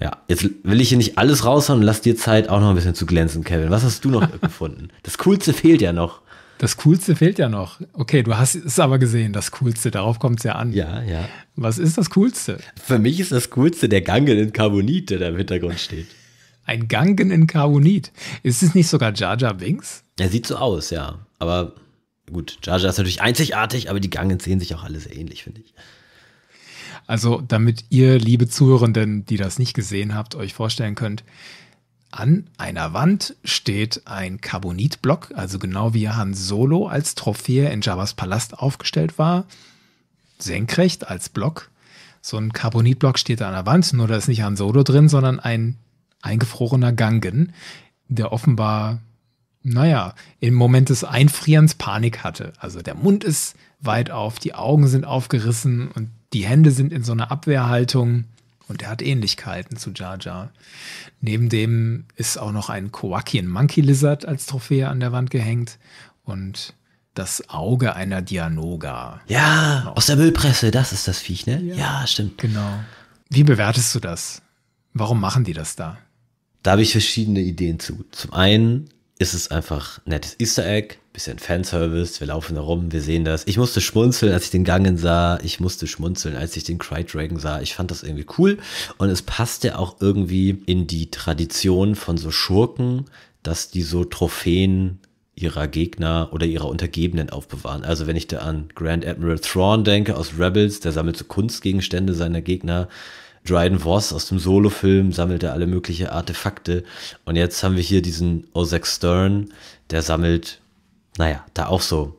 A: Ja, jetzt will ich hier nicht alles raushauen und lass dir Zeit, auch noch ein bisschen zu glänzen, Kevin. Was hast du noch gefunden? Das Coolste fehlt ja noch.
C: Das Coolste fehlt ja noch. Okay, du hast es aber gesehen, das Coolste, darauf kommt es ja an. Ja, ja. Was ist das Coolste? Für mich ist das Coolste der Gangen in Carbonit, der da im Hintergrund steht. Ein Gangen in Carbonit. Ist es nicht sogar Jar Jar Binks? Er sieht so
A: aus, ja. Aber gut, Jar Jar ist natürlich einzigartig, aber die Gangen sehen sich auch alle sehr ähnlich, finde ich.
C: Also damit ihr, liebe Zuhörenden, die das nicht gesehen habt, euch vorstellen könnt, an einer Wand steht ein Carbonitblock, also genau wie Han Solo als Trophäe in Javas Palast aufgestellt war, senkrecht als Block. So ein Carbonitblock steht an der Wand, nur da ist nicht Han Solo drin, sondern ein eingefrorener Gangen, der offenbar, naja, im Moment des Einfrierens Panik hatte. Also der Mund ist weit auf, die Augen sind aufgerissen und die Hände sind in so einer Abwehrhaltung und er hat Ähnlichkeiten zu Jar Jar. Neben dem ist auch noch ein Kowakian Monkey Lizard als Trophäe an der Wand gehängt und das Auge einer Dianoga.
A: Ja, genau.
C: aus der Müllpresse, das ist das Viech, ne? Ja, ja stimmt. Genau. Wie bewertest du das? Warum machen die das da?
A: Da habe ich verschiedene Ideen zu. Zum einen ist es einfach nettes Easter Egg, bisschen Fanservice, wir laufen da rum, wir sehen das. Ich musste schmunzeln, als ich den Gangen sah, ich musste schmunzeln, als ich den Cry Dragon sah. Ich fand das irgendwie cool und es passte auch irgendwie in die Tradition von so Schurken, dass die so Trophäen ihrer Gegner oder ihrer Untergebenen aufbewahren. Also wenn ich da an Grand Admiral Thrawn denke aus Rebels, der sammelt so Kunstgegenstände seiner Gegner. Dryden Voss aus dem Solofilm sammelte alle möglichen Artefakte. Und jetzt haben wir hier diesen Ozak Stern, der sammelt, naja, da auch so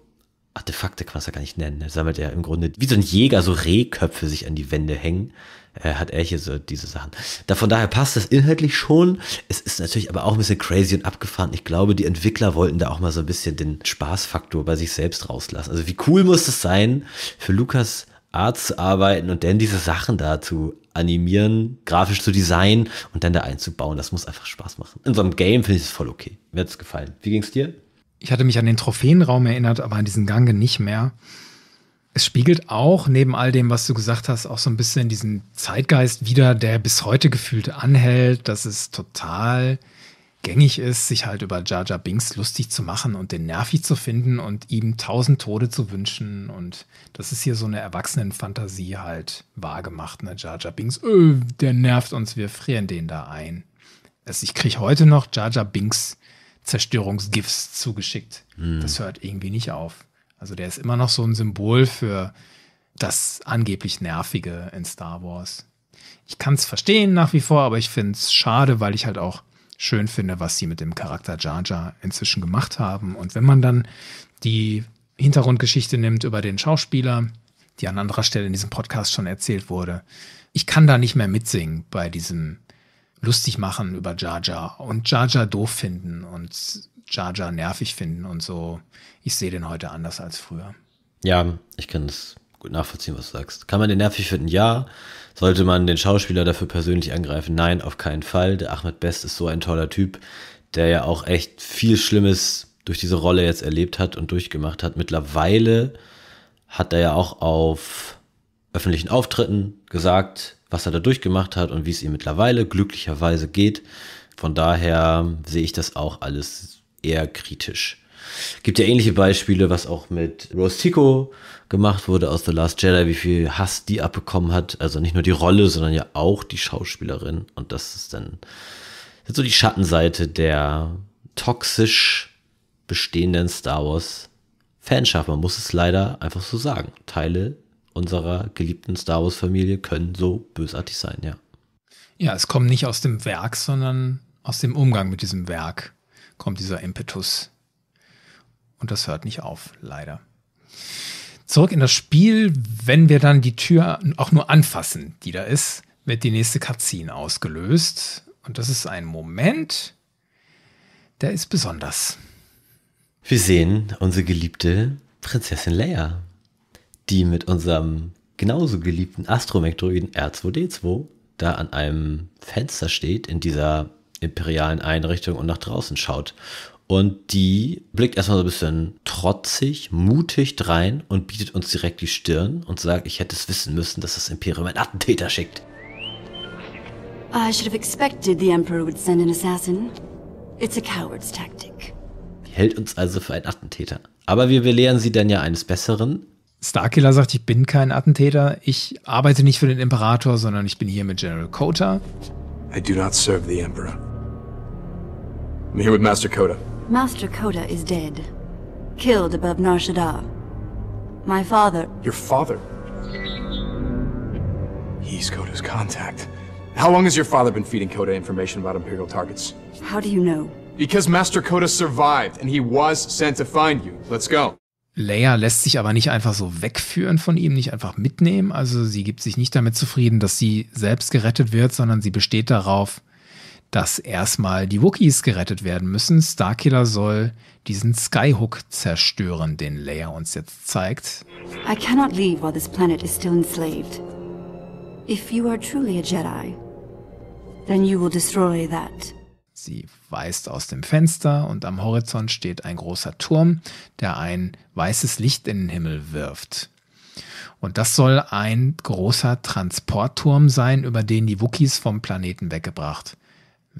A: Artefakte kann man es ja gar nicht nennen. Ne? Er sammelt ja im Grunde, wie so ein Jäger, so Rehköpfe sich an die Wände hängen. Äh, hat er hier so diese Sachen. Da von daher passt das inhaltlich schon. Es ist natürlich aber auch ein bisschen crazy und abgefahren. Ich glaube, die Entwickler wollten da auch mal so ein bisschen den Spaßfaktor bei sich selbst rauslassen. Also wie cool muss das sein, für Lukas Art zu arbeiten und dann diese Sachen da zu animieren, grafisch zu designen und dann da einzubauen. Das muss einfach Spaß machen. In so einem Game finde ich es voll okay. Mir hat es gefallen. Wie ging es dir?
C: Ich hatte mich an den Trophäenraum erinnert, aber an diesen Gange nicht mehr. Es spiegelt auch neben all dem, was du gesagt hast, auch so ein bisschen diesen Zeitgeist wieder, der bis heute gefühlt anhält. Das ist total gängig ist, sich halt über Jar Jar Binks lustig zu machen und den nervig zu finden und ihm tausend Tode zu wünschen. Und das ist hier so eine Erwachsenenfantasie halt wahrgemacht. Ne? Jar Jar Binks, öh, der nervt uns, wir frieren den da ein. Also ich kriege heute noch Jar Jar Binks Zerstörungsgifts zugeschickt. Hm. Das hört irgendwie nicht auf. Also der ist immer noch so ein Symbol für das angeblich Nervige in Star Wars. Ich kann es verstehen nach wie vor, aber ich finde es schade, weil ich halt auch schön finde, was sie mit dem Charakter Jar Jar inzwischen gemacht haben. Und wenn man dann die Hintergrundgeschichte nimmt über den Schauspieler, die an anderer Stelle in diesem Podcast schon erzählt wurde, ich kann da nicht mehr mitsingen bei diesem lustig machen über Jar Jar und Jar Jar doof finden und Jar Jar nervig finden und so. Ich sehe den heute anders als früher.
A: Ja, ich kann das gut nachvollziehen, was du sagst. Kann man den nervig finden? Ja. Sollte man den Schauspieler dafür persönlich angreifen? Nein, auf keinen Fall. Der Ahmed Best ist so ein toller Typ, der ja auch echt viel Schlimmes durch diese Rolle jetzt erlebt hat und durchgemacht hat. Mittlerweile hat er ja auch auf öffentlichen Auftritten gesagt, was er da durchgemacht hat und wie es ihm mittlerweile glücklicherweise geht. Von daher sehe ich das auch alles eher kritisch. Gibt ja ähnliche Beispiele, was auch mit Rose Tico gemacht wurde aus The Last Jedi, wie viel Hass die abbekommen hat. Also nicht nur die Rolle, sondern ja auch die Schauspielerin. Und das ist dann das ist so die Schattenseite der toxisch bestehenden Star Wars Fanschaft. Man muss es leider einfach so sagen. Teile unserer geliebten Star Wars Familie können so bösartig sein, ja.
C: Ja, es kommt nicht aus dem Werk, sondern aus dem Umgang mit diesem Werk kommt dieser Impetus. Und das hört nicht auf, leider zurück in das Spiel, wenn wir dann die Tür auch nur anfassen, die da ist, wird die nächste Cutscene ausgelöst. Und das ist ein Moment, der ist besonders.
A: Wir sehen unsere geliebte Prinzessin Leia, die mit unserem genauso geliebten astromech r R2D2 da an einem Fenster steht in dieser imperialen Einrichtung und nach draußen schaut und die blickt erstmal so ein bisschen trotzig, mutig drein und bietet uns direkt die Stirn und sagt, ich hätte es wissen müssen, dass das Imperium einen Attentäter schickt.
B: I should have expected the Emperor would send an assassin. It's a coward's tactic.
A: Hält uns also für einen Attentäter. Aber wir belehren sie dann ja eines Besseren. Starkiller sagt, ich bin kein Attentäter,
C: ich arbeite nicht für den Imperator, sondern ich bin hier mit General Kota.
A: I do not serve
C: the Emperor. I'm here with Master Kota.
B: Master Koda is dead. Killed above Nar Shaddaa. My father... Your father? He's Koda's contact. How long has your father been feeding Koda information about Imperial targets? How do you know? Because Master Koda survived and he was sent to
C: find you. Let's go. Leia lässt sich aber nicht einfach so wegführen von ihm, nicht einfach mitnehmen. Also sie gibt sich nicht damit zufrieden, dass sie selbst gerettet wird, sondern sie besteht darauf, dass erstmal die Wookiees gerettet werden müssen. Starkiller soll diesen Skyhook zerstören, den Leia uns jetzt zeigt.
B: I cannot leave while this planet is still enslaved. If you are truly a Jedi, then you will destroy that.
C: Sie weist aus dem Fenster und am Horizont steht ein großer Turm, der ein weißes Licht in den Himmel wirft. Und das soll ein großer Transportturm sein, über den die Wookies vom Planeten weggebracht werden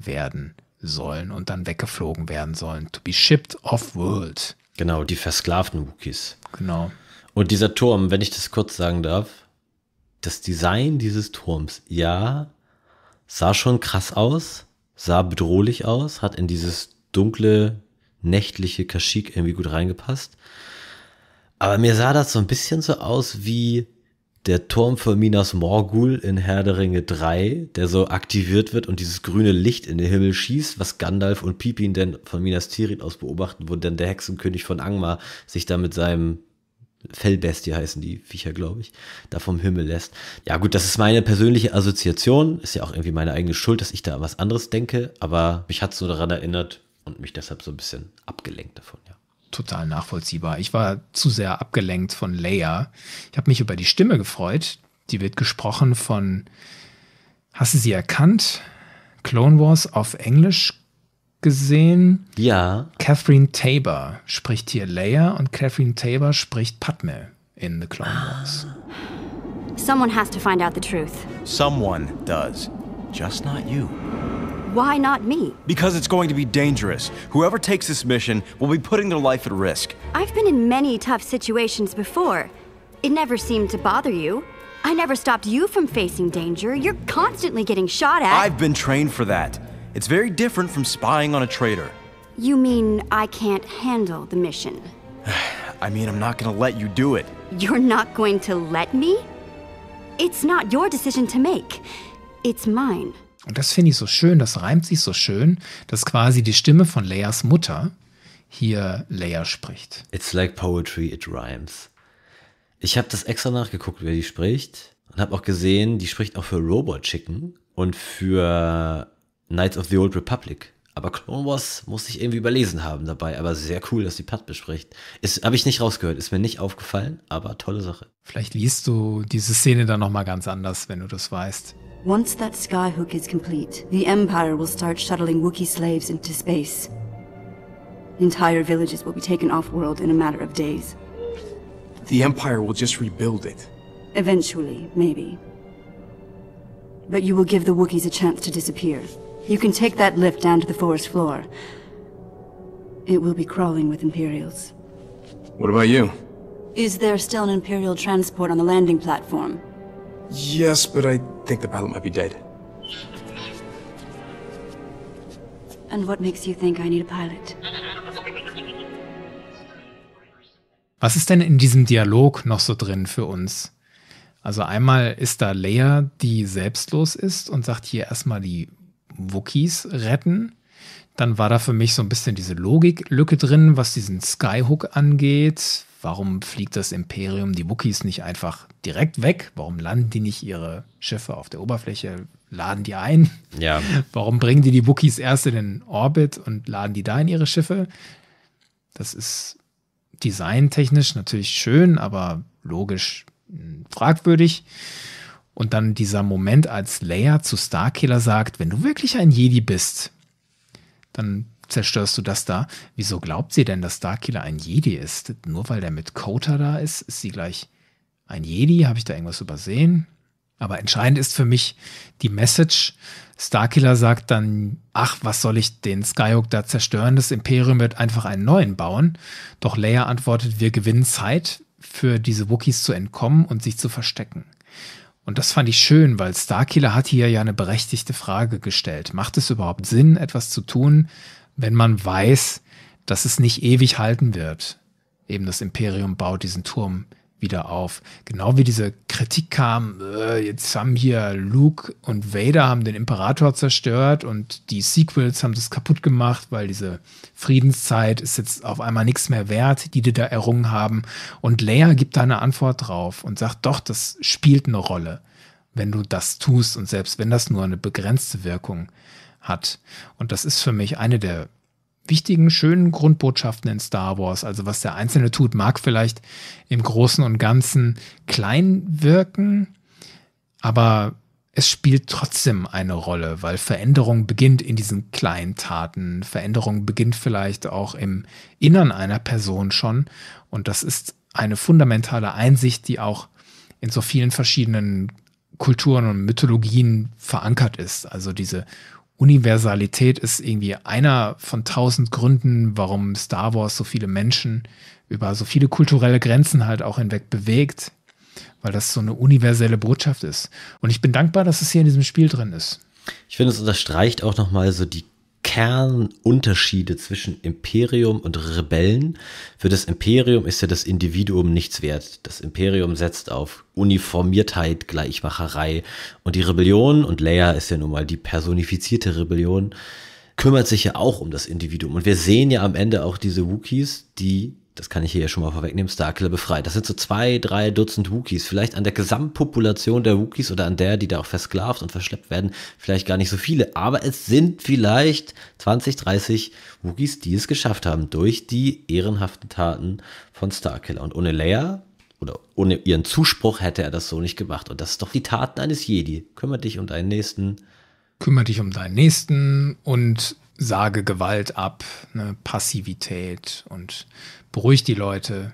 C: werden sollen und dann weggeflogen werden sollen. To be shipped off world.
A: Genau, die versklavten Wookies. Genau. Und dieser Turm, wenn ich das kurz sagen darf, das Design dieses Turms, ja, sah schon krass aus, sah bedrohlich aus, hat in dieses dunkle, nächtliche Kaschik irgendwie gut reingepasst. Aber mir sah das so ein bisschen so aus wie der Turm von Minas Morgul in Herr der Ringe 3, der so aktiviert wird und dieses grüne Licht in den Himmel schießt, was Gandalf und Pipin denn von Minas Tirith aus beobachten, wo dann der Hexenkönig von Angmar sich da mit seinem Fellbestie heißen die Viecher, glaube ich, da vom Himmel lässt. Ja gut, das ist meine persönliche Assoziation, ist ja auch irgendwie meine eigene Schuld, dass ich da an was anderes denke, aber mich hat es so daran erinnert und mich deshalb so ein bisschen abgelenkt davon
C: total nachvollziehbar. Ich war zu sehr abgelenkt von Leia. Ich habe mich über die Stimme gefreut. Die wird gesprochen von, hast du sie erkannt? Clone Wars auf Englisch gesehen? Ja. Catherine Tabor spricht hier Leia und Catherine Tabor spricht Padme in The Clone Wars.
B: Someone has to find out the truth.
A: Someone does. Just not you.
B: Why not me?
A: Because it's going to be dangerous. Whoever takes this mission will be putting their life at risk.
B: I've been in many tough situations before. It never seemed to bother you. I never stopped you from facing danger. You're constantly getting shot at.
A: I've been trained for that. It's very different from spying on a traitor.
B: You mean I can't handle the mission?
A: I mean, I'm not gonna let you do it.
B: You're not going to let me? It's not your decision to make. It's mine.
C: Und das finde ich so schön, das reimt sich so schön, dass quasi die Stimme von Leias Mutter hier Leia
A: spricht. It's like poetry, it rhymes. Ich habe das extra nachgeguckt, wer die spricht. Und habe auch gesehen, die spricht auch für Robot Chicken und für Knights of the Old Republic. Aber Clone Wars muss ich irgendwie überlesen haben dabei. Aber sehr cool, dass die Pat bespricht. Habe ich nicht rausgehört, ist mir nicht aufgefallen, aber tolle Sache. Vielleicht liest du diese Szene dann nochmal ganz anders, wenn du das weißt.
B: Once that skyhook is complete, the Empire will start shuttling Wookiee slaves into space. Entire villages will be taken off-world in a matter of days.
C: The Empire will just rebuild it.
B: Eventually, maybe. But you will give the Wookiees a chance to disappear. You can take that lift down to the forest floor. It will be crawling with Imperials. What about you? Is there still an Imperial transport on the landing platform? Yes, but I think the pilot might be dead. And what makes you think I need a pilot?
C: Was ist denn in diesem Dialog noch so drin für uns? Also einmal ist da Leia, die selbstlos ist und sagt hier erstmal die Wookies retten. Dann war da für mich so ein bisschen diese Logiklücke drin, was diesen Skyhook angeht, Warum fliegt das Imperium die Wookies nicht einfach direkt weg? Warum landen die nicht ihre Schiffe auf der Oberfläche? Laden die ein? Ja. Warum bringen die die Wookies erst in den Orbit und laden die da in ihre Schiffe? Das ist designtechnisch natürlich schön, aber logisch hm, fragwürdig. Und dann dieser Moment, als Leia zu Starkiller sagt, wenn du wirklich ein Jedi bist, dann zerstörst du das da. Wieso glaubt sie denn, dass Starkiller ein Jedi ist? Nur weil der mit Kota da ist, ist sie gleich ein Jedi? Habe ich da irgendwas übersehen? Aber entscheidend ist für mich die Message. Starkiller sagt dann, ach, was soll ich den Skyhook da zerstören? Das Imperium wird einfach einen neuen bauen. Doch Leia antwortet, wir gewinnen Zeit für diese Wookiees zu entkommen und sich zu verstecken. Und das fand ich schön, weil Starkiller hat hier ja eine berechtigte Frage gestellt. Macht es überhaupt Sinn, etwas zu tun, wenn man weiß, dass es nicht ewig halten wird. Eben das Imperium baut diesen Turm wieder auf. Genau wie diese Kritik kam, äh, jetzt haben hier Luke und Vader haben den Imperator zerstört und die Sequels haben das kaputt gemacht, weil diese Friedenszeit ist jetzt auf einmal nichts mehr wert, die die da errungen haben. Und Leia gibt da eine Antwort drauf und sagt, doch, das spielt eine Rolle, wenn du das tust und selbst wenn das nur eine begrenzte Wirkung hat. Und das ist für mich eine der wichtigen, schönen Grundbotschaften in Star Wars. Also was der Einzelne tut, mag vielleicht im Großen und Ganzen klein wirken, aber es spielt trotzdem eine Rolle, weil Veränderung beginnt in diesen kleinen Taten. Veränderung beginnt vielleicht auch im Innern einer Person schon. Und das ist eine fundamentale Einsicht, die auch in so vielen verschiedenen Kulturen und Mythologien verankert ist. Also diese Universalität ist irgendwie einer von tausend Gründen, warum Star Wars so viele Menschen über so viele kulturelle Grenzen halt auch hinweg bewegt, weil das so eine universelle Botschaft ist. Und ich bin dankbar, dass es hier in diesem Spiel drin ist.
A: Ich finde, es unterstreicht auch nochmal so die Kernunterschiede zwischen Imperium und Rebellen. Für das Imperium ist ja das Individuum nichts wert. Das Imperium setzt auf Uniformiertheit, Gleichmacherei und die Rebellion, und Leia ist ja nun mal die personifizierte Rebellion, kümmert sich ja auch um das Individuum. Und wir sehen ja am Ende auch diese Wookies, die das kann ich hier ja schon mal vorwegnehmen, Starkiller befreit. Das sind so zwei, drei Dutzend Wookies. Vielleicht an der Gesamtpopulation der Wookies oder an der, die da auch versklavt und verschleppt werden, vielleicht gar nicht so viele. Aber es sind vielleicht 20, 30 Wookies, die es geschafft haben durch die ehrenhaften Taten von Starkiller. Und ohne Leia oder ohne ihren Zuspruch hätte er das so nicht gemacht. Und das ist doch die Taten eines Jedi. Kümmer dich um deinen Nächsten.
C: Kümmer dich um deinen Nächsten und sage Gewalt ab, ne, Passivität und beruhigt die Leute.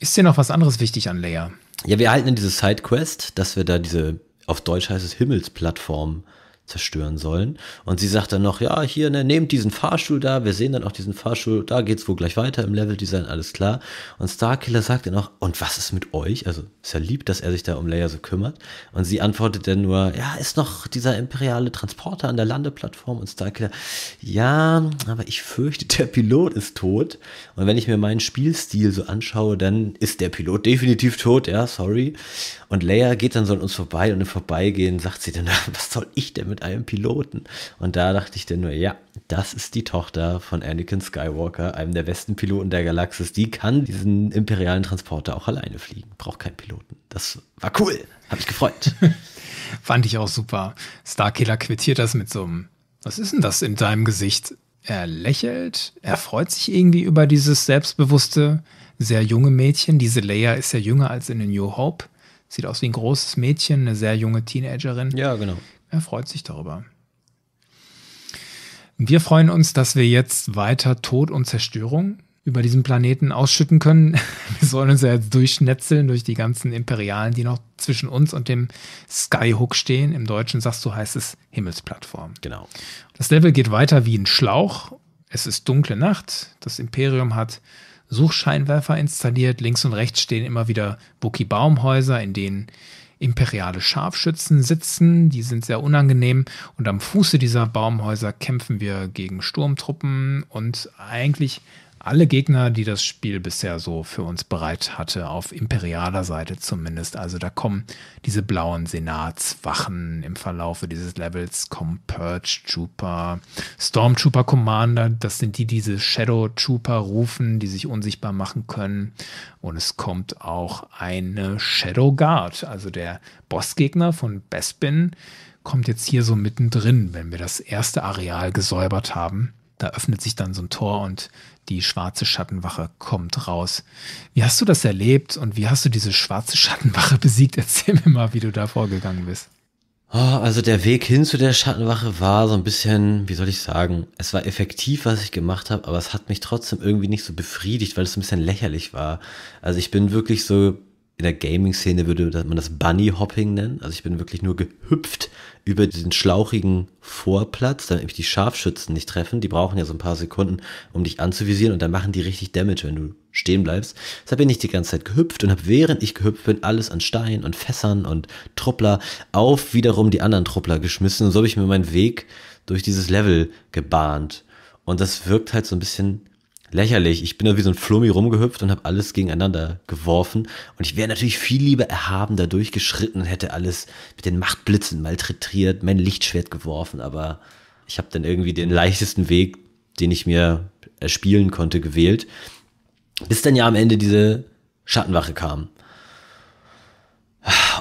C: Ist dir noch was anderes wichtig an Leia?
A: Ja, wir erhalten diese Sidequest, dass wir da diese, auf Deutsch heißt es Himmelsplattform, zerstören sollen. Und sie sagt dann noch, ja, hier, ne, nehmt diesen Fahrstuhl da, wir sehen dann auch diesen Fahrstuhl, da geht's wohl gleich weiter im Leveldesign, alles klar. Und Starkiller sagt dann auch, und was ist mit euch? Also ist ja lieb, dass er sich da um Leia so kümmert. Und sie antwortet dann nur, ja, ist noch dieser imperiale Transporter an der Landeplattform und Starkiller, ja, aber ich fürchte, der Pilot ist tot. Und wenn ich mir meinen Spielstil so anschaue, dann ist der Pilot definitiv tot, ja, sorry. Und Leia geht dann so an uns vorbei und im Vorbeigehen sagt sie dann, was soll ich denn mit einem Piloten? Und da dachte ich dann nur, ja, das ist die Tochter von Anakin Skywalker, einem der besten Piloten der Galaxis. Die kann diesen imperialen Transporter auch alleine fliegen, braucht keinen Piloten. Das war cool,
C: Hab ich gefreut. Fand ich auch super. Starkiller quittiert das mit so einem, was ist denn das in deinem Gesicht? Er lächelt, er freut sich irgendwie über dieses selbstbewusste, sehr junge Mädchen. Diese Leia ist ja jünger als in den New Hope. Sieht aus wie ein großes Mädchen, eine sehr junge Teenagerin. Ja, genau. Er freut sich darüber. Wir freuen uns, dass wir jetzt weiter Tod und Zerstörung über diesen Planeten ausschütten können. Wir sollen uns ja jetzt durchschnetzeln durch die ganzen Imperialen, die noch zwischen uns und dem Skyhook stehen. Im Deutschen sagst du, heißt es Himmelsplattform. Genau. Das Level geht weiter wie ein Schlauch. Es ist dunkle Nacht. Das Imperium hat Suchscheinwerfer installiert. Links und rechts stehen immer wieder bucky baumhäuser in denen imperiale Scharfschützen sitzen. Die sind sehr unangenehm. Und am Fuße dieser Baumhäuser kämpfen wir gegen Sturmtruppen. Und eigentlich alle Gegner, die das Spiel bisher so für uns bereit hatte, auf imperialer Seite zumindest. Also da kommen diese blauen Senatswachen im Verlaufe dieses Levels, kommen Purge Trooper, Stormtrooper Commander, das sind die, die diese Shadow Trooper rufen, die sich unsichtbar machen können. Und es kommt auch eine Shadow Guard, also der Bossgegner von Bespin kommt jetzt hier so mittendrin, wenn wir das erste Areal gesäubert haben. Da öffnet sich dann so ein Tor und die schwarze Schattenwache kommt raus. Wie hast du das erlebt und wie hast du diese schwarze Schattenwache besiegt? Erzähl mir mal, wie du da vorgegangen bist.
A: Oh, also der Weg hin zu der Schattenwache war so ein bisschen, wie soll ich sagen, es war effektiv, was ich gemacht habe, aber es hat mich trotzdem irgendwie nicht so befriedigt, weil es ein bisschen lächerlich war. Also ich bin wirklich so in der Gaming-Szene würde man das Bunny-Hopping nennen. Also ich bin wirklich nur gehüpft über diesen schlauchigen Vorplatz, damit die Scharfschützen nicht treffen. Die brauchen ja so ein paar Sekunden, um dich anzuvisieren und dann machen die richtig Damage, wenn du stehen bleibst. Deshalb bin ich die ganze Zeit gehüpft und habe während ich gehüpft bin, alles an Steinen und Fässern und Truppler auf wiederum die anderen Truppler geschmissen und so habe ich mir meinen Weg durch dieses Level gebahnt. Und das wirkt halt so ein bisschen lächerlich. Ich bin da wie so ein Flummi rumgehüpft und habe alles gegeneinander geworfen. Und ich wäre natürlich viel lieber erhaben da durchgeschritten und hätte alles mit den Machtblitzen malträtiert, mein Lichtschwert geworfen. Aber ich habe dann irgendwie den leichtesten Weg, den ich mir erspielen konnte, gewählt. Bis dann ja am Ende diese Schattenwache kam.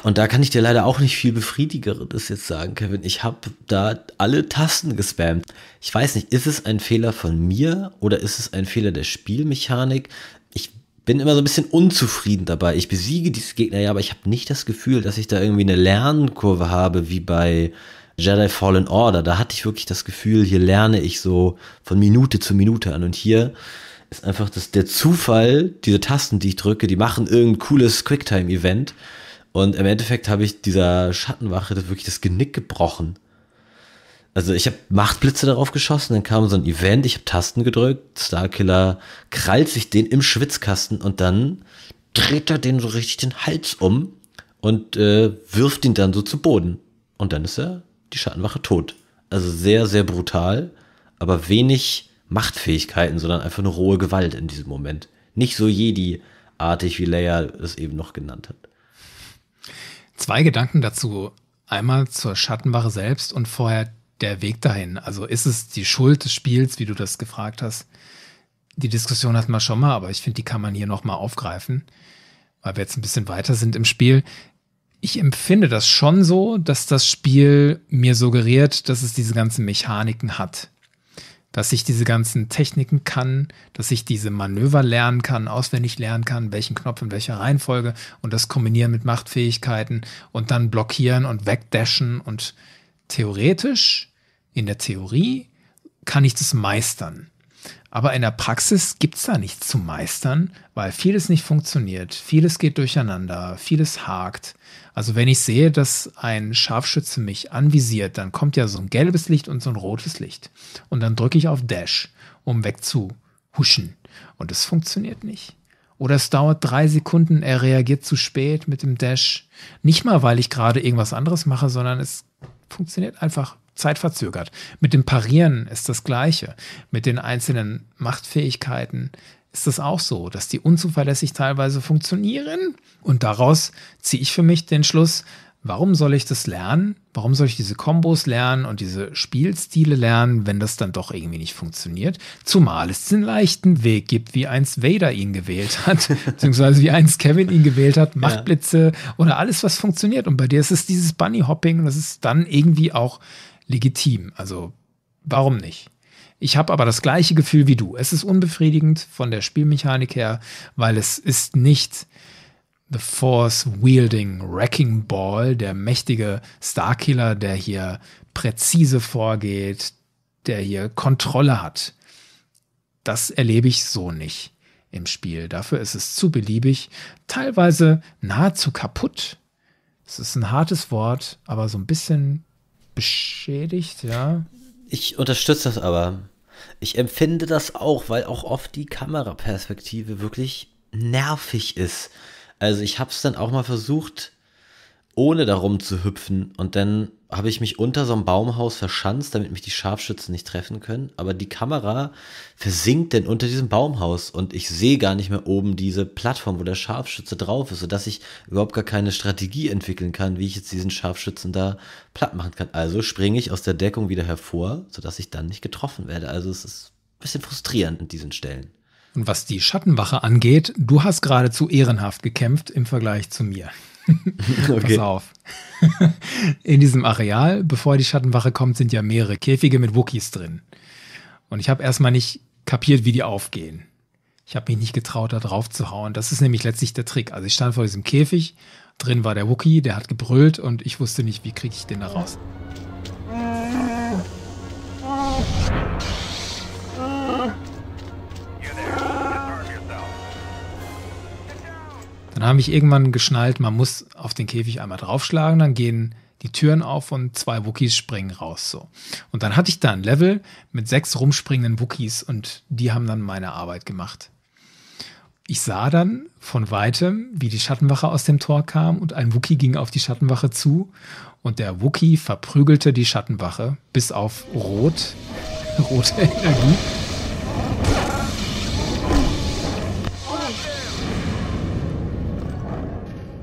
A: Und da kann ich dir leider auch nicht viel befriedigerendes jetzt sagen, Kevin. Ich habe da alle Tasten gespammt. Ich weiß nicht, ist es ein Fehler von mir oder ist es ein Fehler der Spielmechanik? Ich bin immer so ein bisschen unzufrieden dabei. Ich besiege diese Gegner ja, aber ich habe nicht das Gefühl, dass ich da irgendwie eine Lernkurve habe, wie bei Jedi Fallen Order. Da hatte ich wirklich das Gefühl, hier lerne ich so von Minute zu Minute an. Und hier ist einfach das, der Zufall, diese Tasten, die ich drücke, die machen irgendein cooles Quicktime-Event. Und im Endeffekt habe ich dieser Schattenwache wirklich das Genick gebrochen. Also ich habe Machtblitze darauf geschossen, dann kam so ein Event, ich habe Tasten gedrückt, Starkiller krallt sich den im Schwitzkasten und dann dreht er den so richtig den Hals um und äh, wirft ihn dann so zu Boden. Und dann ist er, die Schattenwache, tot. Also sehr, sehr brutal, aber wenig Machtfähigkeiten, sondern einfach eine rohe Gewalt in diesem Moment. Nicht so Jedi-artig, wie Leia es eben noch genannt hat. Zwei
C: Gedanken dazu. Einmal zur Schattenwache selbst und vorher der Weg dahin. Also ist es die Schuld des Spiels, wie du das gefragt hast? Die Diskussion hatten wir schon mal, aber ich finde, die kann man hier nochmal aufgreifen, weil wir jetzt ein bisschen weiter sind im Spiel. Ich empfinde das schon so, dass das Spiel mir suggeriert, dass es diese ganzen Mechaniken hat, dass ich diese ganzen Techniken kann, dass ich diese Manöver lernen kann, auswendig lernen kann, welchen Knopf in welcher Reihenfolge und das kombinieren mit Machtfähigkeiten und dann blockieren und wegdashen und theoretisch, in der Theorie, kann ich das meistern. Aber in der Praxis gibt es da nichts zu meistern, weil vieles nicht funktioniert, vieles geht durcheinander, vieles hakt also wenn ich sehe, dass ein Scharfschütze mich anvisiert, dann kommt ja so ein gelbes Licht und so ein rotes Licht. Und dann drücke ich auf Dash, um wegzuhuschen. Und es funktioniert nicht. Oder es dauert drei Sekunden, er reagiert zu spät mit dem Dash. Nicht mal, weil ich gerade irgendwas anderes mache, sondern es funktioniert einfach zeitverzögert. Mit dem Parieren ist das gleiche. Mit den einzelnen Machtfähigkeiten ist es auch so, dass die unzuverlässig teilweise funktionieren. Und daraus ziehe ich für mich den Schluss, warum soll ich das lernen? Warum soll ich diese Kombos lernen und diese Spielstile lernen, wenn das dann doch irgendwie nicht funktioniert? Zumal es den leichten Weg gibt, wie eins Vader ihn gewählt hat, beziehungsweise wie eins Kevin ihn gewählt hat, Machtblitze ja. oder alles, was funktioniert. Und bei dir ist es dieses Bunny-Hopping und das ist dann irgendwie auch legitim. Also warum nicht? Ich habe aber das gleiche Gefühl wie du. Es ist unbefriedigend von der Spielmechanik her, weil es ist nicht The Force Wielding Wrecking Ball, der mächtige Starkiller, der hier präzise vorgeht, der hier Kontrolle hat. Das erlebe ich so nicht im Spiel. Dafür ist es zu beliebig, teilweise nahezu kaputt. Es ist ein hartes Wort, aber so ein bisschen beschädigt, ja.
A: Ich unterstütze das aber. Ich empfinde das auch, weil auch oft die Kameraperspektive wirklich nervig ist. Also ich habe es dann auch mal versucht, ohne darum zu hüpfen und dann habe ich mich unter so einem Baumhaus verschanzt, damit mich die Scharfschützen nicht treffen können. Aber die Kamera versinkt denn unter diesem Baumhaus und ich sehe gar nicht mehr oben diese Plattform, wo der Scharfschütze drauf ist, sodass ich überhaupt gar keine Strategie entwickeln kann, wie ich jetzt diesen Scharfschützen da platt machen kann. Also springe ich aus der Deckung wieder hervor, sodass ich dann nicht getroffen werde. Also es ist ein bisschen frustrierend in diesen Stellen. Und was die Schattenwache
C: angeht, du hast geradezu ehrenhaft gekämpft im Vergleich zu mir.
A: okay. Pass auf.
C: In diesem Areal, bevor die Schattenwache kommt, sind ja mehrere Käfige mit Wookies drin. Und ich habe erstmal nicht kapiert, wie die aufgehen. Ich habe mich nicht getraut, da drauf zu hauen. Das ist nämlich letztlich der Trick. Also ich stand vor diesem Käfig, drin war der Wookie, der hat gebrüllt und ich wusste nicht, wie kriege ich den da raus. Dann habe ich irgendwann geschnallt, man muss auf den Käfig einmal draufschlagen, dann gehen die Türen auf und zwei Wookies springen raus. So. Und dann hatte ich da ein Level mit sechs rumspringenden Wookies und die haben dann meine Arbeit gemacht. Ich sah dann von weitem, wie die Schattenwache aus dem Tor kam und ein Wookie ging auf die Schattenwache zu und der Wookie verprügelte die Schattenwache bis auf Rot, rote Energie.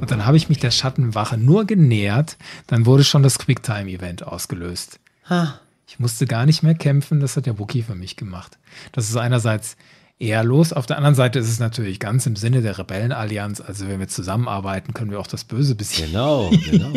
C: Und dann habe ich mich der Schattenwache nur genähert, dann wurde schon das Quicktime-Event ausgelöst. Ha. Ich musste gar nicht mehr kämpfen, das hat der Wookie für mich gemacht. Das ist einerseits ehrlos, auf der anderen Seite ist es natürlich ganz im Sinne der Rebellenallianz, also wenn wir zusammenarbeiten, können wir auch das Böse besiegen. Genau, genau.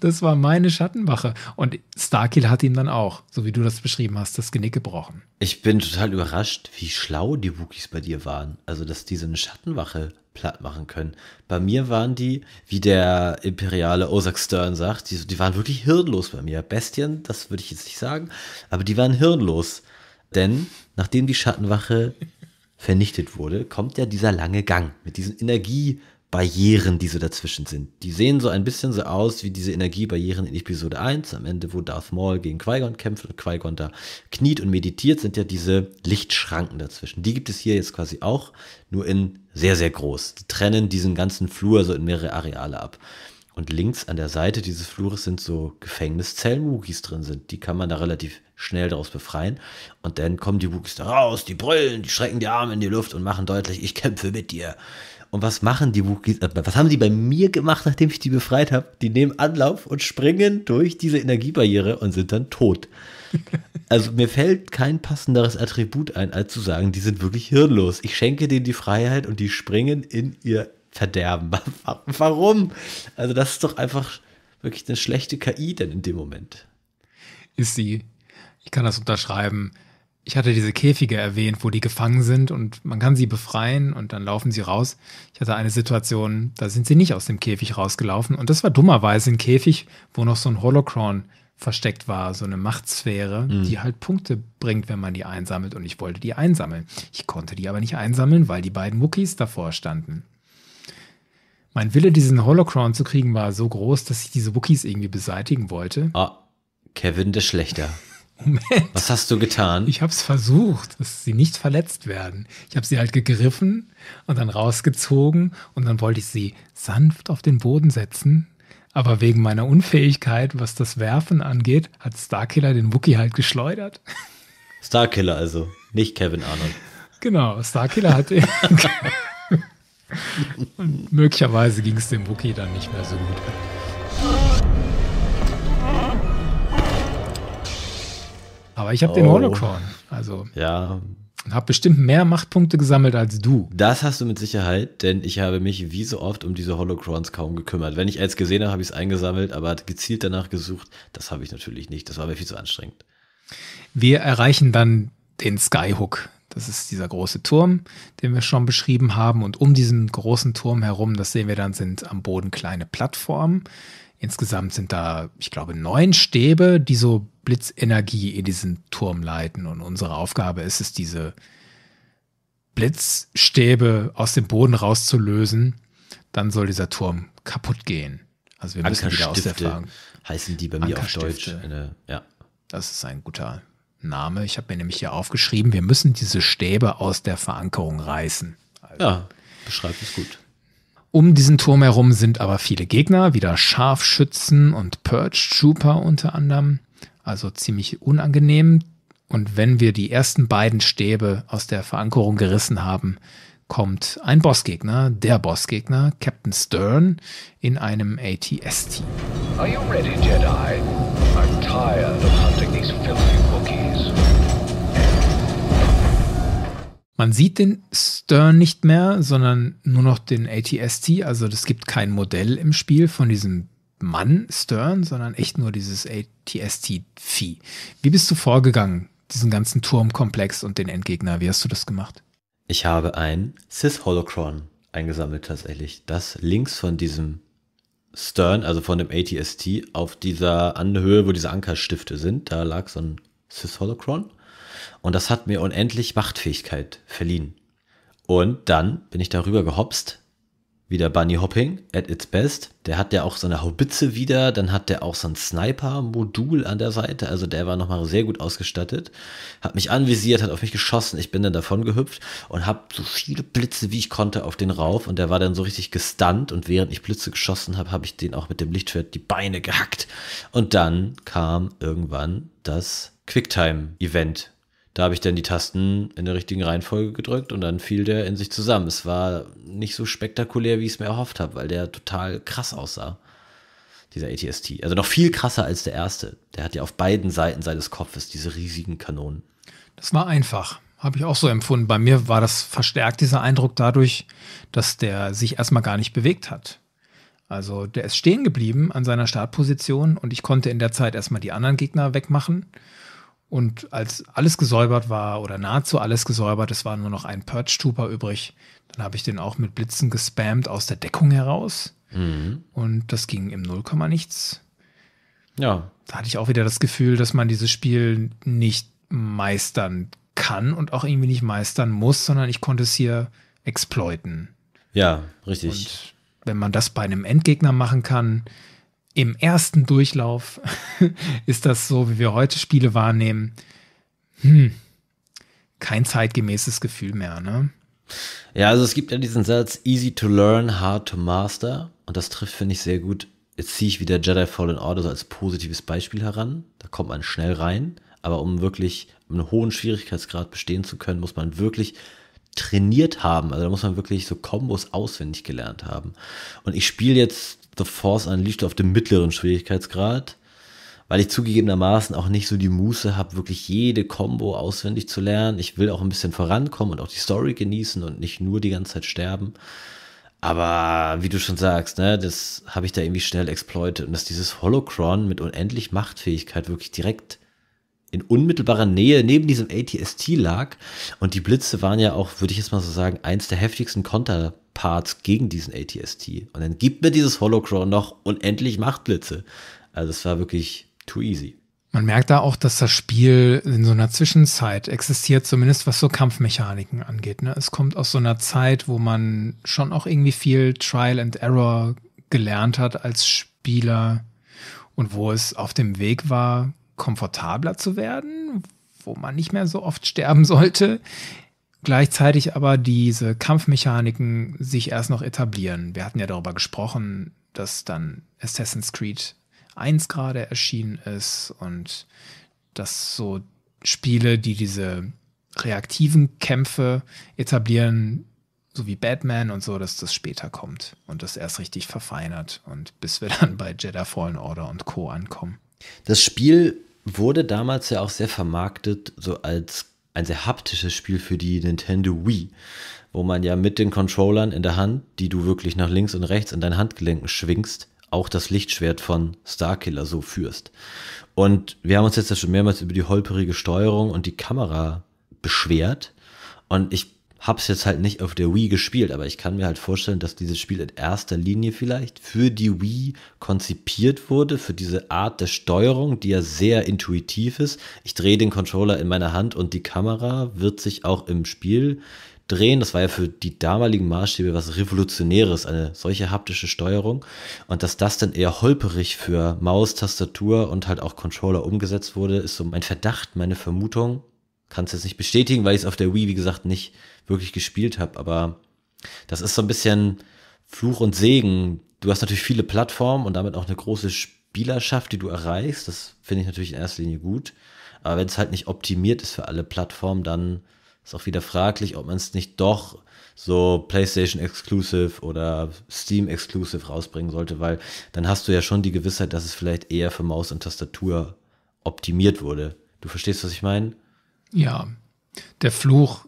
C: das war meine Schattenwache. Und Starkill hat ihm dann auch, so wie du das beschrieben hast, das Genick gebrochen.
A: Ich bin total überrascht, wie schlau die Wookies bei dir waren. Also, dass die so eine Schattenwache platt machen können. Bei mir waren die, wie der imperiale Ozak Stern sagt, die, die waren wirklich hirnlos bei mir. Bestien, das würde ich jetzt nicht sagen, aber die waren hirnlos. Denn nachdem die Schattenwache vernichtet wurde, kommt ja dieser lange Gang mit diesen Energie- Barrieren, die so dazwischen sind. Die sehen so ein bisschen so aus wie diese Energiebarrieren in Episode 1, am Ende, wo Darth Maul gegen Qui-Gon kämpft und Qui-Gon da kniet und meditiert, sind ja diese Lichtschranken dazwischen. Die gibt es hier jetzt quasi auch, nur in sehr, sehr groß. Die trennen diesen ganzen Flur so in mehrere Areale ab. Und links an der Seite dieses Flures sind so Gefängniszellen, wo Wookies drin sind. Die kann man da relativ schnell daraus befreien. Und dann kommen die Wookies da raus, die brüllen, die strecken die Arme in die Luft und machen deutlich, ich kämpfe mit dir. Und was machen die Wookies? Äh, was haben sie bei mir gemacht, nachdem ich die befreit habe? Die nehmen Anlauf und springen durch diese Energiebarriere und sind dann tot. Also mir fällt kein passenderes Attribut ein, als zu sagen, die sind wirklich hirnlos. Ich schenke denen die Freiheit und die springen in ihr Verderben. Warum? Also das ist doch einfach wirklich eine schlechte KI denn in dem Moment. Ist sie.
C: Ich kann das unterschreiben ich hatte diese Käfige erwähnt, wo die gefangen sind und man kann sie befreien und dann laufen sie raus. Ich hatte eine Situation, da sind sie nicht aus dem Käfig rausgelaufen und das war dummerweise ein Käfig, wo noch so ein Holocron versteckt war, so eine Machtsphäre, mhm. die halt Punkte bringt, wenn man die einsammelt und ich wollte die einsammeln. Ich konnte die aber nicht einsammeln, weil die beiden Wookies davor standen. Mein Wille, diesen Holocron zu kriegen, war so groß, dass ich diese Wookies irgendwie beseitigen wollte.
A: Ah, Kevin der Schlechter. Moment. Was hast du getan? Ich
C: habe es versucht, dass sie nicht verletzt werden. Ich habe sie halt gegriffen und dann rausgezogen und dann wollte ich sie sanft auf den Boden setzen. Aber wegen meiner Unfähigkeit, was das Werfen angeht, hat Starkiller den Wookie halt geschleudert.
A: Starkiller also, nicht Kevin Arnold.
C: Genau, Starkiller hat ihn. möglicherweise ging es dem Wookie dann nicht mehr so gut.
A: Aber ich habe oh. den Holocron. Also. Ja. Und habe bestimmt mehr Machtpunkte gesammelt als du. Das hast du mit Sicherheit, denn ich habe mich wie so oft um diese Holocrons kaum gekümmert. Wenn ich eins gesehen habe, habe ich es eingesammelt, aber gezielt danach gesucht, das habe ich natürlich nicht. Das war mir viel zu anstrengend.
C: Wir erreichen dann den Skyhook. Das ist dieser große Turm, den wir schon beschrieben haben. Und um diesen großen Turm herum, das sehen wir dann, sind am Boden kleine Plattformen, Insgesamt sind da, ich glaube, neun Stäbe, die so Blitzenergie in diesen Turm leiten. Und unsere Aufgabe ist es, diese Blitzstäbe aus dem Boden rauszulösen. Dann soll dieser Turm kaputt gehen. Also wir müssen wieder aus der Erfahrung.
A: Heißen die bei mir auf Deutsch. Eine, ja. Das ist ein
C: guter Name. Ich habe mir nämlich hier aufgeschrieben, wir müssen diese Stäbe aus der Verankerung reißen.
A: Also, ja, beschreibt es gut.
C: Um diesen Turm herum sind aber viele Gegner, wieder Scharfschützen und Purge Trooper unter anderem. Also ziemlich unangenehm. Und wenn wir die ersten beiden Stäbe aus der Verankerung gerissen haben, kommt ein Bossgegner, der Bossgegner, Captain Stern, in einem ATST.
B: Are you ready, Jedi? I'm tired of hunting these filthy Wookiees.
C: Man sieht den Stern nicht mehr, sondern nur noch den ATST. Also es gibt kein Modell im Spiel von diesem Mann Stern, sondern echt nur dieses ATST-Vieh. Wie bist du vorgegangen, diesen ganzen Turmkomplex und den Endgegner? Wie hast du das gemacht?
A: Ich habe ein Sith Holocron eingesammelt tatsächlich, das links von diesem Stern, also von dem ATST, auf dieser Anhöhe, wo diese Ankerstifte sind, da lag so ein Sith Holocron. Und das hat mir unendlich Machtfähigkeit verliehen. Und dann bin ich darüber gehopst. Wieder Bunny Hopping at its best. Der hat ja auch so eine Haubitze wieder, dann hat der auch so ein Sniper-Modul an der Seite. Also der war nochmal sehr gut ausgestattet. Hat mich anvisiert, hat auf mich geschossen. Ich bin dann davon gehüpft und habe so viele Blitze, wie ich konnte, auf den rauf. Und der war dann so richtig gestunt. Und während ich Blitze geschossen habe, habe ich den auch mit dem Lichtschwert die Beine gehackt. Und dann kam irgendwann das Quicktime-Event da habe ich dann die Tasten in der richtigen Reihenfolge gedrückt und dann fiel der in sich zusammen. Es war nicht so spektakulär, wie ich es mir erhofft habe, weil der total krass aussah. Dieser ATST. Also noch viel krasser als der erste. Der hat ja auf beiden Seiten seines Kopfes diese riesigen Kanonen.
C: Das war einfach. Habe ich auch so empfunden. Bei mir war das verstärkt, dieser Eindruck dadurch, dass der sich erstmal gar nicht bewegt hat. Also der ist stehen geblieben an seiner Startposition und ich konnte in der Zeit erstmal die anderen Gegner wegmachen und als alles gesäubert war oder nahezu alles gesäubert, es war nur noch ein perch tuber übrig, dann habe ich den auch mit Blitzen gespammt aus der Deckung heraus. Mhm. Und das ging im Nullkomma nichts. Ja. Da hatte ich auch wieder das Gefühl, dass man dieses Spiel nicht meistern kann und auch irgendwie nicht meistern muss, sondern ich konnte es hier exploiten.
A: Ja, richtig.
C: Und wenn man das bei einem Endgegner machen kann, im ersten Durchlauf ist das so, wie wir heute Spiele wahrnehmen, hm, kein zeitgemäßes Gefühl mehr, ne?
A: Ja, also es gibt ja diesen Satz, easy to learn, hard to master. Und das trifft, finde ich, sehr gut. Jetzt ziehe ich wieder Jedi Fallen Order so als positives Beispiel heran. Da kommt man schnell rein. Aber um wirklich einen hohen Schwierigkeitsgrad bestehen zu können, muss man wirklich trainiert haben. Also da muss man wirklich so Kombos auswendig gelernt haben. Und ich spiele jetzt The Force Unleashed auf dem mittleren Schwierigkeitsgrad, weil ich zugegebenermaßen auch nicht so die Muße habe, wirklich jede Combo auswendig zu lernen. Ich will auch ein bisschen vorankommen und auch die Story genießen und nicht nur die ganze Zeit sterben. Aber wie du schon sagst, ne, das habe ich da irgendwie schnell exploitet. Und dass dieses Holocron mit unendlich Machtfähigkeit wirklich direkt in unmittelbarer Nähe neben diesem ATST lag. Und die Blitze waren ja auch, würde ich jetzt mal so sagen, eins der heftigsten Konter Part gegen diesen ATST. Und dann gibt mir dieses Holocron noch unendlich Machtblitze. Also es war wirklich too easy.
C: Man merkt da auch, dass das Spiel in so einer Zwischenzeit existiert, zumindest was so Kampfmechaniken angeht. Ne? Es kommt aus so einer Zeit, wo man schon auch irgendwie viel Trial and Error gelernt hat als Spieler und wo es auf dem Weg war, komfortabler zu werden, wo man nicht mehr so oft sterben sollte gleichzeitig aber diese Kampfmechaniken sich erst noch etablieren. Wir hatten ja darüber gesprochen, dass dann Assassin's Creed 1 gerade erschienen ist und dass so Spiele, die diese reaktiven Kämpfe etablieren, so wie Batman und so, dass das später kommt und das erst richtig verfeinert und bis wir dann bei Jedi Fallen Order und Co. ankommen.
A: Das Spiel wurde damals ja auch sehr vermarktet, so als ein sehr haptisches Spiel für die Nintendo Wii, wo man ja mit den Controllern in der Hand, die du wirklich nach links und rechts in deinen Handgelenken schwingst, auch das Lichtschwert von Starkiller so führst. Und wir haben uns jetzt ja schon mehrmals über die holperige Steuerung und die Kamera beschwert. Und ich Hab's jetzt halt nicht auf der Wii gespielt, aber ich kann mir halt vorstellen, dass dieses Spiel in erster Linie vielleicht für die Wii konzipiert wurde, für diese Art der Steuerung, die ja sehr intuitiv ist. Ich drehe den Controller in meiner Hand und die Kamera wird sich auch im Spiel drehen. Das war ja für die damaligen Maßstäbe was Revolutionäres, eine solche haptische Steuerung. Und dass das dann eher holperig für Maus, Tastatur und halt auch Controller umgesetzt wurde, ist so mein Verdacht, meine Vermutung. Kannst es jetzt nicht bestätigen, weil ich es auf der Wii, wie gesagt, nicht wirklich gespielt habe. Aber das ist so ein bisschen Fluch und Segen. Du hast natürlich viele Plattformen und damit auch eine große Spielerschaft, die du erreichst. Das finde ich natürlich in erster Linie gut. Aber wenn es halt nicht optimiert ist für alle Plattformen, dann ist auch wieder fraglich, ob man es nicht doch so PlayStation Exclusive oder Steam Exclusive rausbringen sollte, weil dann hast du ja schon die Gewissheit, dass es vielleicht eher für Maus und Tastatur optimiert wurde. Du verstehst, was ich meine?
C: Ja. Der Fluch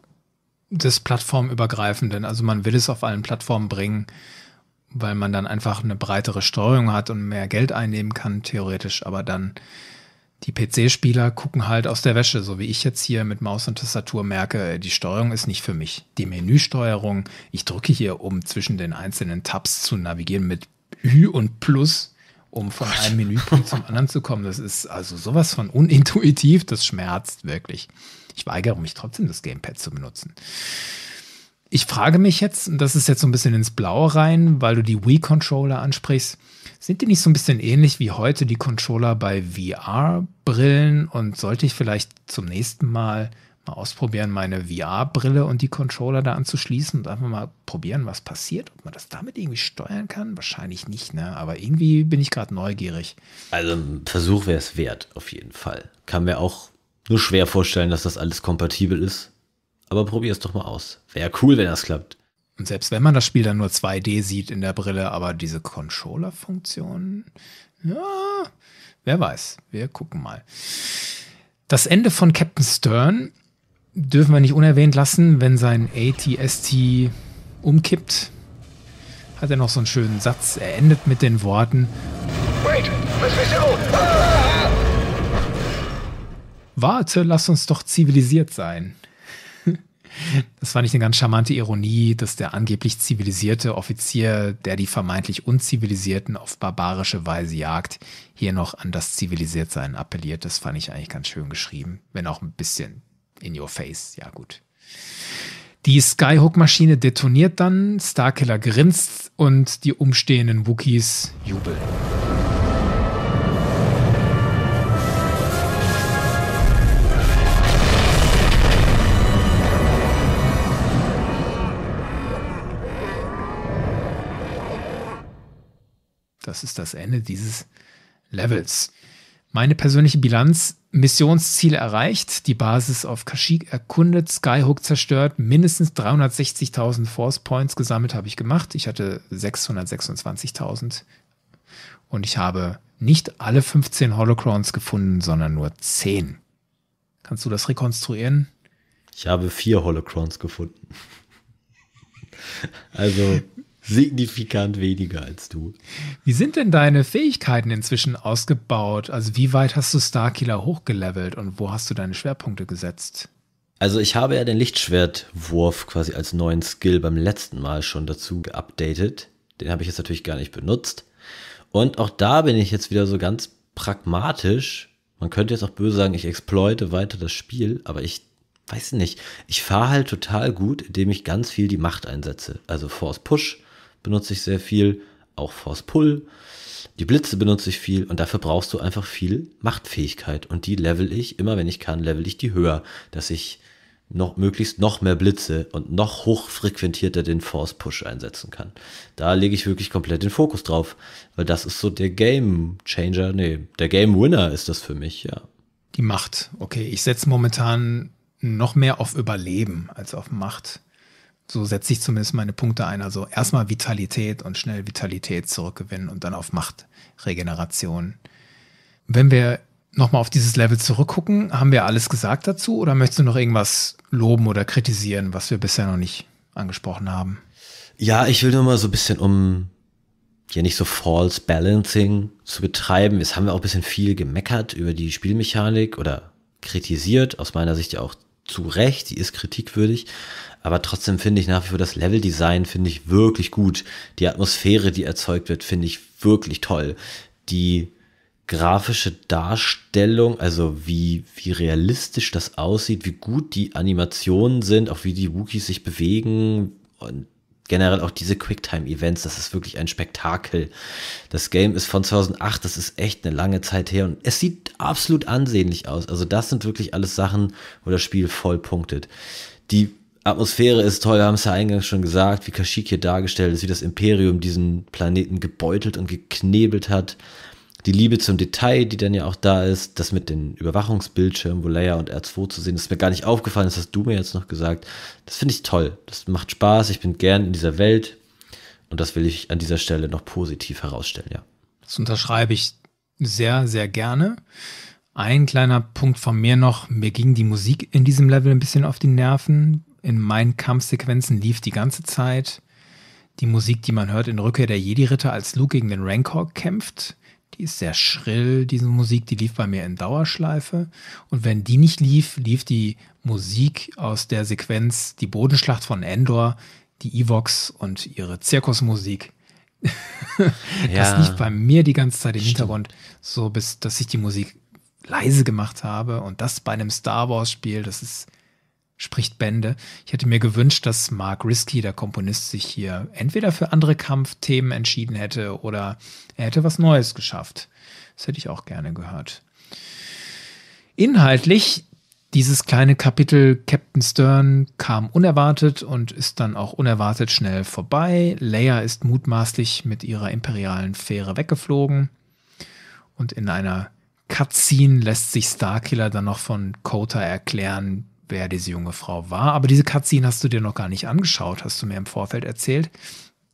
C: des Plattformübergreifenden. Also man will es auf allen Plattformen bringen, weil man dann einfach eine breitere Steuerung hat und mehr Geld einnehmen kann, theoretisch. Aber dann die PC-Spieler gucken halt aus der Wäsche, so wie ich jetzt hier mit Maus und Tastatur merke, äh, die Steuerung ist nicht für mich. Die Menüsteuerung, ich drücke hier, um zwischen den einzelnen Tabs zu navigieren mit Ü und Plus, um von einem Menüpunkt zum anderen zu kommen. Das ist also sowas von unintuitiv, das schmerzt wirklich. Ich weigere mich trotzdem, das Gamepad zu benutzen. Ich frage mich jetzt, und das ist jetzt so ein bisschen ins Blaue rein, weil du die Wii-Controller ansprichst, sind die nicht so ein bisschen ähnlich wie heute die Controller bei VR-Brillen? Und sollte ich vielleicht zum nächsten Mal mal ausprobieren, meine VR-Brille und die Controller da anzuschließen und einfach mal probieren, was passiert, ob man das damit irgendwie steuern kann? Wahrscheinlich nicht, ne? Aber irgendwie bin ich gerade neugierig.
A: Also ein Versuch wäre es wert, auf jeden Fall. Kann mir auch nur schwer vorstellen, dass das alles kompatibel ist. Aber probier es doch mal aus. Wäre cool, wenn das klappt.
C: Und selbst wenn man das Spiel dann nur 2D sieht in der Brille, aber diese Controller-Funktion, ja, wer weiß. Wir gucken mal. Das Ende von Captain Stern dürfen wir nicht unerwähnt lassen, wenn sein ATST umkippt. Hat er noch so einen schönen Satz. Er endet mit den Worten.
B: Wait, was ist ah!
C: warte, lass uns doch zivilisiert sein. Das fand ich eine ganz charmante Ironie, dass der angeblich zivilisierte Offizier, der die vermeintlich unzivilisierten auf barbarische Weise jagt, hier noch an das Zivilisiertsein appelliert. Das fand ich eigentlich ganz schön geschrieben, wenn auch ein bisschen in your face. Ja, gut. Die Skyhook-Maschine detoniert dann, Starkiller grinst und die umstehenden Wookies jubeln. Das ist das Ende dieses Levels. Meine persönliche Bilanz: Missionsziele erreicht, die Basis auf Kashyyyk erkundet, Skyhook zerstört, mindestens 360.000 Force Points gesammelt habe ich gemacht. Ich hatte 626.000 und ich habe nicht alle 15 Holocrons gefunden, sondern nur 10. Kannst du das rekonstruieren?
A: Ich habe vier Holocrons gefunden. also signifikant weniger als du. Wie sind denn deine
C: Fähigkeiten inzwischen ausgebaut? Also wie weit hast du Starkiller hochgelevelt und wo hast du deine Schwerpunkte gesetzt?
A: Also ich habe ja den Lichtschwertwurf quasi als neuen Skill beim letzten Mal schon dazu geupdatet. Den habe ich jetzt natürlich gar nicht benutzt. Und auch da bin ich jetzt wieder so ganz pragmatisch. Man könnte jetzt auch böse sagen, ich exploite weiter das Spiel, aber ich weiß nicht. Ich fahre halt total gut, indem ich ganz viel die Macht einsetze. Also Force Push, benutze ich sehr viel, auch Force Pull. Die Blitze benutze ich viel und dafür brauchst du einfach viel Machtfähigkeit. Und die level ich, immer wenn ich kann, level ich die höher, dass ich noch möglichst noch mehr Blitze und noch hochfrequentierter den Force Push einsetzen kann. Da lege ich wirklich komplett den Fokus drauf, weil das ist so der Game Changer, nee, der Game Winner ist das für mich, ja. Die Macht, okay, ich
C: setze momentan noch mehr auf Überleben als auf Macht so setze ich zumindest meine Punkte ein. Also erstmal Vitalität und schnell Vitalität zurückgewinnen und dann auf Machtregeneration. Wenn wir nochmal auf dieses Level zurückgucken, haben wir alles gesagt dazu oder möchtest du noch irgendwas loben oder kritisieren, was wir bisher noch nicht angesprochen
A: haben? Ja, ich will nur mal so ein bisschen um hier nicht so False Balancing zu betreiben. Jetzt haben wir auch ein bisschen viel gemeckert über die Spielmechanik oder kritisiert, aus meiner Sicht ja auch zu Recht, die ist kritikwürdig. Aber trotzdem finde ich nach wie vor das Leveldesign finde ich wirklich gut. Die Atmosphäre, die erzeugt wird, finde ich wirklich toll. Die grafische Darstellung, also wie, wie realistisch das aussieht, wie gut die Animationen sind, auch wie die Wookies sich bewegen und generell auch diese Quicktime-Events, das ist wirklich ein Spektakel. Das Game ist von 2008, das ist echt eine lange Zeit her und es sieht absolut ansehnlich aus. Also das sind wirklich alles Sachen, wo das Spiel voll punktet. Die Atmosphäre ist toll, wir haben es ja eingangs schon gesagt, wie Kashyyyk hier dargestellt ist, wie das Imperium diesen Planeten gebeutelt und geknebelt hat. Die Liebe zum Detail, die dann ja auch da ist, das mit den Überwachungsbildschirmen, wo Leia und R2 zu sehen, das ist mir gar nicht aufgefallen, das hast du mir jetzt noch gesagt. Das finde ich toll, das macht Spaß, ich bin gern in dieser Welt und das will ich an dieser Stelle noch positiv herausstellen, ja. Das
C: unterschreibe ich sehr, sehr gerne. Ein kleiner Punkt von mir noch, mir ging die Musik in diesem Level ein bisschen auf die Nerven, in meinen Kampfsequenzen lief die ganze Zeit die Musik, die man hört in Rückkehr der Jedi-Ritter, als Luke gegen den Rancor kämpft. Die ist sehr schrill, diese Musik, die lief bei mir in Dauerschleife. Und wenn die nicht lief, lief die Musik aus der Sequenz Die Bodenschlacht von Endor, die Evox und ihre Zirkusmusik. das ja. lief bei mir die ganze Zeit im Hintergrund, so bis dass ich die Musik leise gemacht habe. Und das bei einem Star Wars-Spiel, das ist spricht Bände. Ich hätte mir gewünscht, dass Mark Risky, der Komponist, sich hier entweder für andere Kampfthemen entschieden hätte oder er hätte was Neues geschafft. Das hätte ich auch gerne gehört. Inhaltlich, dieses kleine Kapitel Captain Stern kam unerwartet und ist dann auch unerwartet schnell vorbei. Leia ist mutmaßlich mit ihrer imperialen Fähre weggeflogen und in einer Cutscene lässt sich Starkiller dann noch von Kota erklären, wer diese junge Frau war. Aber diese Cutscene hast du dir noch gar nicht angeschaut, hast du mir im Vorfeld erzählt.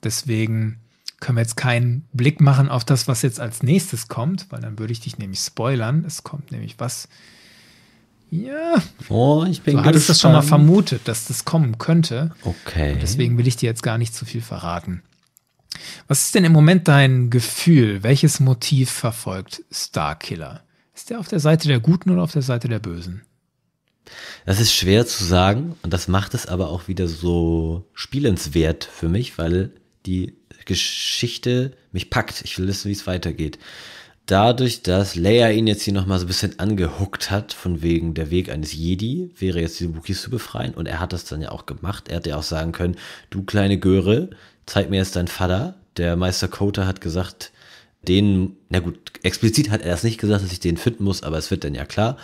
C: Deswegen können wir jetzt keinen Blick machen auf das, was jetzt als nächstes kommt, weil dann würde ich dich nämlich spoilern. Es kommt nämlich was.
A: Ja. Oh, ich bin Du gespannt. hattest das schon mal
C: vermutet, dass das kommen könnte. Okay. Und deswegen will ich dir jetzt gar nicht zu viel verraten. Was ist denn im Moment dein Gefühl? Welches Motiv verfolgt Starkiller? Ist der auf der Seite der Guten oder auf der Seite der Bösen?
A: Das ist schwer zu sagen und das macht es aber auch wieder so spielenswert für mich, weil die Geschichte mich packt. Ich will wissen, wie es weitergeht. Dadurch, dass Leia ihn jetzt hier nochmal so ein bisschen angehuckt hat, von wegen der Weg eines Jedi, wäre jetzt diese Wookies zu befreien. Und er hat das dann ja auch gemacht. Er hätte ja auch sagen können, du kleine Göre, zeig mir jetzt deinen Vater. Der Meister Kota hat gesagt, den, na gut, explizit hat er das nicht gesagt, dass ich den finden muss, aber es wird dann ja klar.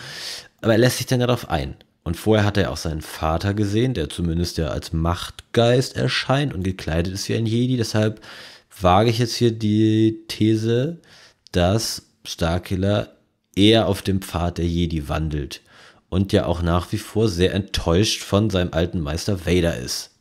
A: Aber er lässt sich dann darauf ein. Und vorher hat er auch seinen Vater gesehen, der zumindest ja als Machtgeist erscheint und gekleidet ist wie ein Jedi. Deshalb wage ich jetzt hier die These, dass Starkiller eher auf dem Pfad der Jedi wandelt und ja auch nach wie vor sehr enttäuscht von seinem alten Meister Vader ist.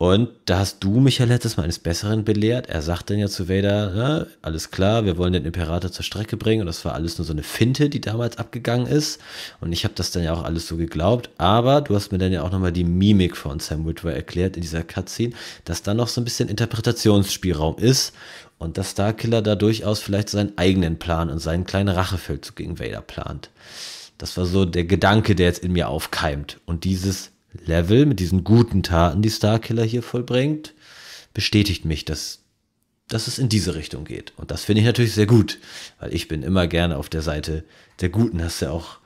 A: Und da hast du mich ja letztes Mal eines Besseren belehrt. Er sagt dann ja zu Vader, na, alles klar, wir wollen den Imperator zur Strecke bringen. Und das war alles nur so eine Finte, die damals abgegangen ist. Und ich habe das dann ja auch alles so geglaubt. Aber du hast mir dann ja auch nochmal die Mimik von Sam Witwer erklärt in dieser Cutscene, dass da noch so ein bisschen Interpretationsspielraum ist. Und dass Starkiller da durchaus vielleicht seinen eigenen Plan und seinen kleinen Rachefeldzug gegen Vader plant. Das war so der Gedanke, der jetzt in mir aufkeimt. Und dieses Level, mit diesen guten Taten, die Starkiller hier vollbringt, bestätigt mich, dass, dass es in diese Richtung geht. Und das finde ich natürlich sehr gut, weil ich bin immer gerne auf der Seite der Guten. Hast du ja auch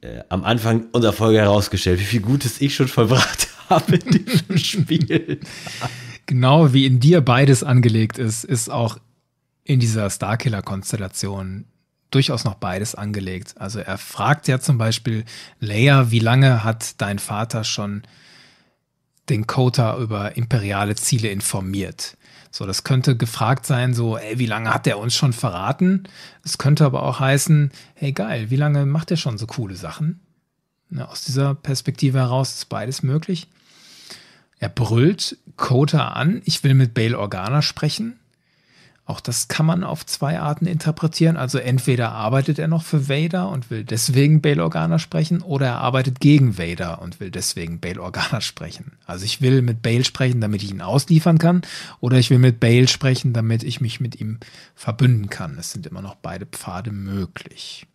A: äh, am Anfang unserer Folge herausgestellt, wie viel Gutes ich schon vollbracht habe in diesem Spiel.
C: Genau wie in dir beides angelegt ist, ist auch in dieser Starkiller-Konstellation durchaus noch beides angelegt. Also er fragt ja zum Beispiel Leia, wie lange hat dein Vater schon den Kota über imperiale Ziele informiert? So, das könnte gefragt sein, so, ey, wie lange hat der uns schon verraten? Es könnte aber auch heißen, hey geil, wie lange macht er schon so coole Sachen? Na, ne, aus dieser Perspektive heraus ist beides möglich. Er brüllt Kota an, ich will mit Bail Organa sprechen. Auch das kann man auf zwei Arten interpretieren. Also entweder arbeitet er noch für Vader und will deswegen Bail Organa sprechen, oder er arbeitet gegen Vader und will deswegen Bail Organa sprechen. Also ich will mit Bail sprechen, damit ich ihn ausliefern kann, oder ich will mit Bail sprechen, damit ich mich mit ihm verbünden kann. Es sind immer noch beide Pfade möglich.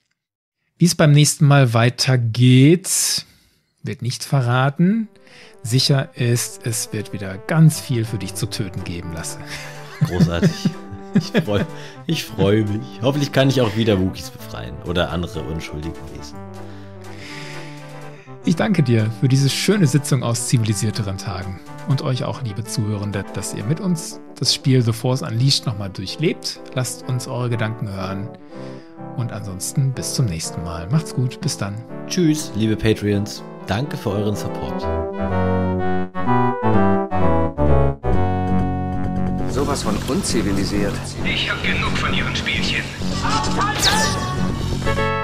C: Wie es beim nächsten Mal weitergeht, wird nicht verraten. Sicher ist, es wird wieder ganz viel für dich zu töten geben lassen. Großartig.
A: Ich, freu, ich freue mich. Hoffentlich kann ich auch wieder Wookies befreien oder andere unschuldige Wesen.
C: Ich danke dir für diese schöne Sitzung aus zivilisierteren Tagen und euch auch, liebe Zuhörende, dass ihr mit uns das Spiel The Force Unleashed nochmal durchlebt. Lasst uns eure Gedanken hören. Und ansonsten bis zum nächsten Mal. Macht's gut, bis dann.
A: Tschüss, liebe Patreons. Danke für euren Support sowas von unzivilisiert. Ich hab genug von Ihren Spielchen. Abhalten!